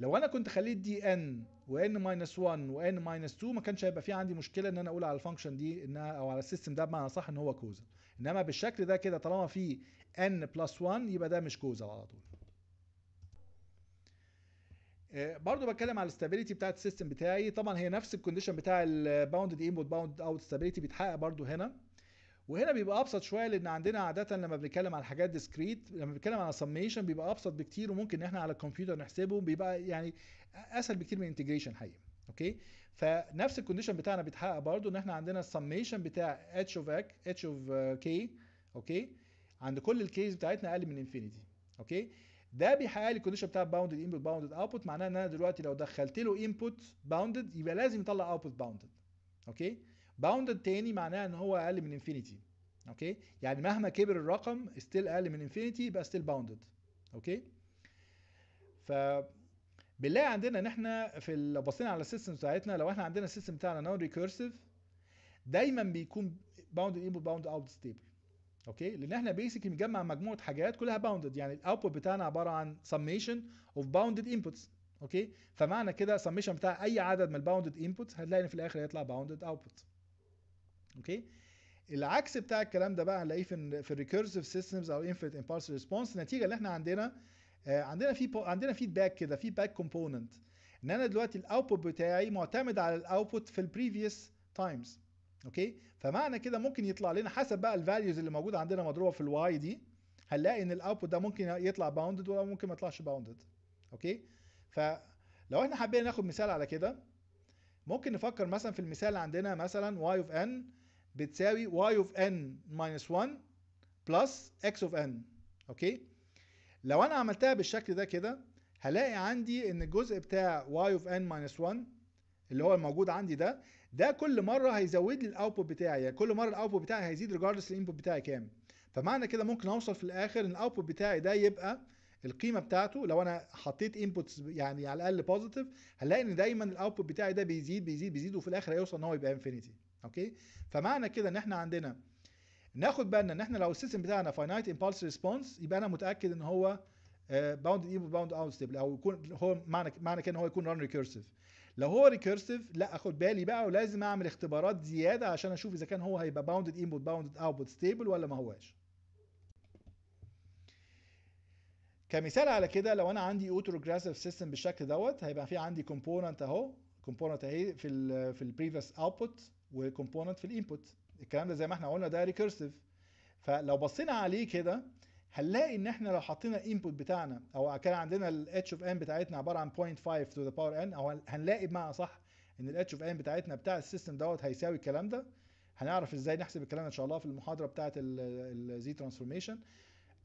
لو انا كنت خليت دي ان وان ماينس 1 وان ماينس 2 ما كانش هيبقى في عندي مشكله ان انا اقول على الفانكشن دي انها او على السيستم ده بمعنى صح ان هو كوزال انما بالشكل ده كده طالما في ان بلس 1 يبقى ده مش كوزال على طول آه، برضه بتكلم على الاستابيليتي بتاعت السيستم بتاعي طبعا هي نفس الكونديشن بتاع الباوندد انبوت والباوند اوت ستابيليتي بيتحقق برضه هنا وهنا بيبقى ابسط شويه لان عندنا عاده لما بنتكلم على حاجات ديسكريت لما بنتكلم على سميشن بيبقى ابسط بكتير وممكن احنا على الكمبيوتر نحسبه بيبقى يعني اسهل بكتير من انتجريشن حقيقي اوكي فنفس الكونديشن بتاعنا بيتحقق برضو ان احنا عندنا السميشن بتاع اتش اوف اك اتش اوف كي اوكي عند كل الكيس بتاعتنا اقل من انفينيتي اوكي ده بيحقق لي الكونديشن بتاع باوندد انبوت باوندد اوتبوت معناه ان انا دلوقتي لو دخلت له انبوت باوندد يبقى لازم يطلع اوتبوت باوندد اوكي باوندد تاني معناها ان هو اقل من انفينيتي اوكي يعني مهما كبر الرقم ستيل اقل من انفينيتي يبقى ستيل باوندد اوكي ف بنلاقي عندنا ان احنا في لو بصينا على السيستم بتاعتنا لو احنا عندنا السيستم بتاعنا نون ريكيرسيف دايما بيكون باوندد انبوت باوند اوت ستيبل اوكي لان احنا بيسكلي بنجمع مجموعه حاجات كلها باوندد يعني الاوتبوت بتاعنا عباره عن سميشن اوف باوندد انبوتس اوكي فمعنى كده سميشن بتاع اي عدد من الباوندد انبوتس هتلاقي ان في الاخر هيطلع باوندد اوتبوت اوكي العكس بتاع الكلام ده بقى هنلاقيه في في الريكيرسيف سيستمز او انفينيت امبالس ريسبونس النتيجه اللي احنا عندنا آه، عندنا في عندنا فيدباك كده فيدباك كومبوننت ان انا دلوقتي الاوتبوت بتاعي معتمد على الاوتبوت في البريفيوس تايمز اوكي فمعنى كده ممكن يطلع لنا حسب بقى الفاليوز اللي موجوده عندنا مضروبه في الواي دي هنلاقي ان الاوتبوت ده ممكن يطلع باوندد ولا ممكن ما يطلعش باوندد اوكي فلو احنا حابين ناخد مثال على كده ممكن نفكر مثلا في المثال عندنا مثلا واي اوف ان بتساوي y of n minus 1 plus x of n اوكي لو انا عملتها بالشكل ده كده هلاقي عندي ان الجزء بتاع y of n minus 1 اللي هو الموجود عندي ده ده كل مره هيزود لي الاوتبوت بتاعي يعني كل مره الاوتبوت بتاعي هيزيد ريجاردلس الانبوت بتاعي كام فمعنى كده ممكن اوصل في الاخر ان الاوتبوت بتاعي ده يبقى القيمه بتاعته لو انا حطيت انبوتس يعني على الاقل بوزيتيف هلاقي ان دايما الاوتبوت بتاعي ده بيزيد بيزيد بيزيد وفي الاخر هيوصل ان هو يبقى انفينيتي اوكي فمعنى كده ان احنا عندنا ناخد بالنا ان احنا لو السيستم بتاعنا فاينايت امبالس ريسبونس يبقى انا متاكد ان هو باوند ايب باوند اوت ستيبل او يكون هو معنى معنى كده ان هو يكون ران ريكيرسيف لو هو ريكيرسيف لا اخد بالي بقى ولازم اعمل اختبارات زياده عشان اشوف اذا كان هو هيبقى باوند انبوت باوند اوت ستيبل ولا ما هواش كمثال على كده لو انا عندي اوتوجراسيف سيستم بالشكل دوت هيبقى في عندي كومبوننت اهو كومبوننت اهي في الـ في البريفيس اوتبوت وكومبوننت في الانبوت الكلام ده زي ما احنا قلنا ده ريكيرسيف فلو بصينا عليه كده هنلاقي ان احنا لو حطينا الانبوت بتاعنا او كان عندنا الاتش اوف ان بتاعتنا عباره عن 0.5 تو ذا باور ان او هنلاقي بمعنى صح ان الاتش اوف ان بتاعتنا بتاع السيستم دوت هيساوي الكلام ده هنعرف ازاي نحسب الكلام ان شاء الله في المحاضره بتاعه الزي ترانسفورميشن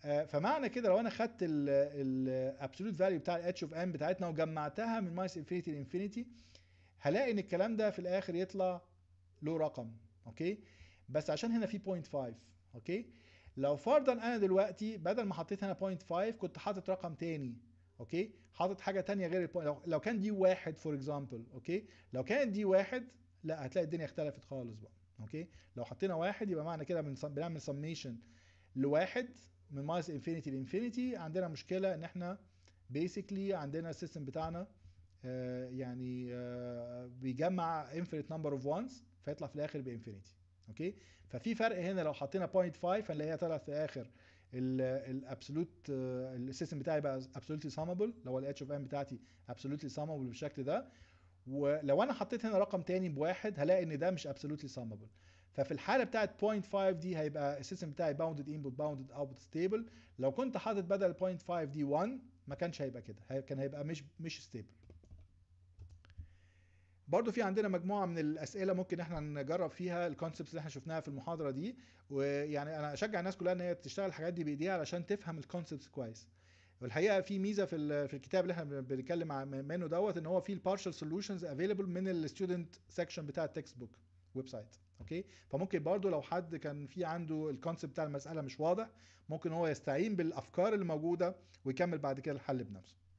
آه، فمعنى كده لو انا خدت الابسولوت فاليو بتاع الاتش اوف ان بتاعتنا وجمعتها من ماينس انفينيتي لانفينيتي هلاقي ان الكلام ده في الاخر يطلع له رقم اوكي بس عشان هنا في 0.5 اوكي لو فرضا انا دلوقتي بدل ما حطيت هنا 0.5 كنت حاطط رقم تاني اوكي حاطط حاجه تانية غير البوينت لو كان دي واحد فور اكزامبل اوكي لو كانت دي واحد لا هتلاقي الدنيا اختلفت خالص بقى اوكي لو حطينا واحد يبقى معنى كده بنعمل سميشن لواحد من ماينس انفينيتي لانفينيتي عندنا مشكله ان احنا بيسكلي عندنا السيستم بتاعنا آه يعني آه بيجمع انفينيت نمبر اوف وانز فيطلع في الاخر بانفينيتي اوكي ففي فرق هنا لو حطينا 0.5 هي طلعت في الاخر الابسولوت السيستم آه، بتاعي بقى ابسولوتلي سامبل لو الاتش اوف ام بتاعتي ابسولوتلي سامبل بالشكل ده ولو انا حطيت هنا رقم تاني بواحد هلاقي ان ده مش ابسولوتلي سامبل ففي الحاله بتاعت 0.5 دي هيبقى السيستم بتاعي باوندد انبوت باوندد اوتبوت ستيبل لو كنت حاطط بدل 0.5 دي 1 ما كانش هيبقى كده كان هيبقى مش مش ستيبل برضو في عندنا مجموعه من الاسئله ممكن احنا نجرب فيها الكونسبتس اللي احنا شفناها في المحاضره دي ويعني انا اشجع الناس كلها ان هي تشتغل الحاجات دي بايديها علشان تفهم الكونسبتس كويس والحقيقه في ميزه في في الكتاب اللي احنا بنتكلم منه دوت ان هو فيه البارشال سوليوشنز افيلبل من الستودنت سيكشن بتاع التكست بوك ويب سايت اوكي فممكن برضو لو حد كان في عنده الكونسبت بتاع المساله مش واضح ممكن هو يستعين بالافكار اللي موجوده ويكمل بعد كده الحل بنفسه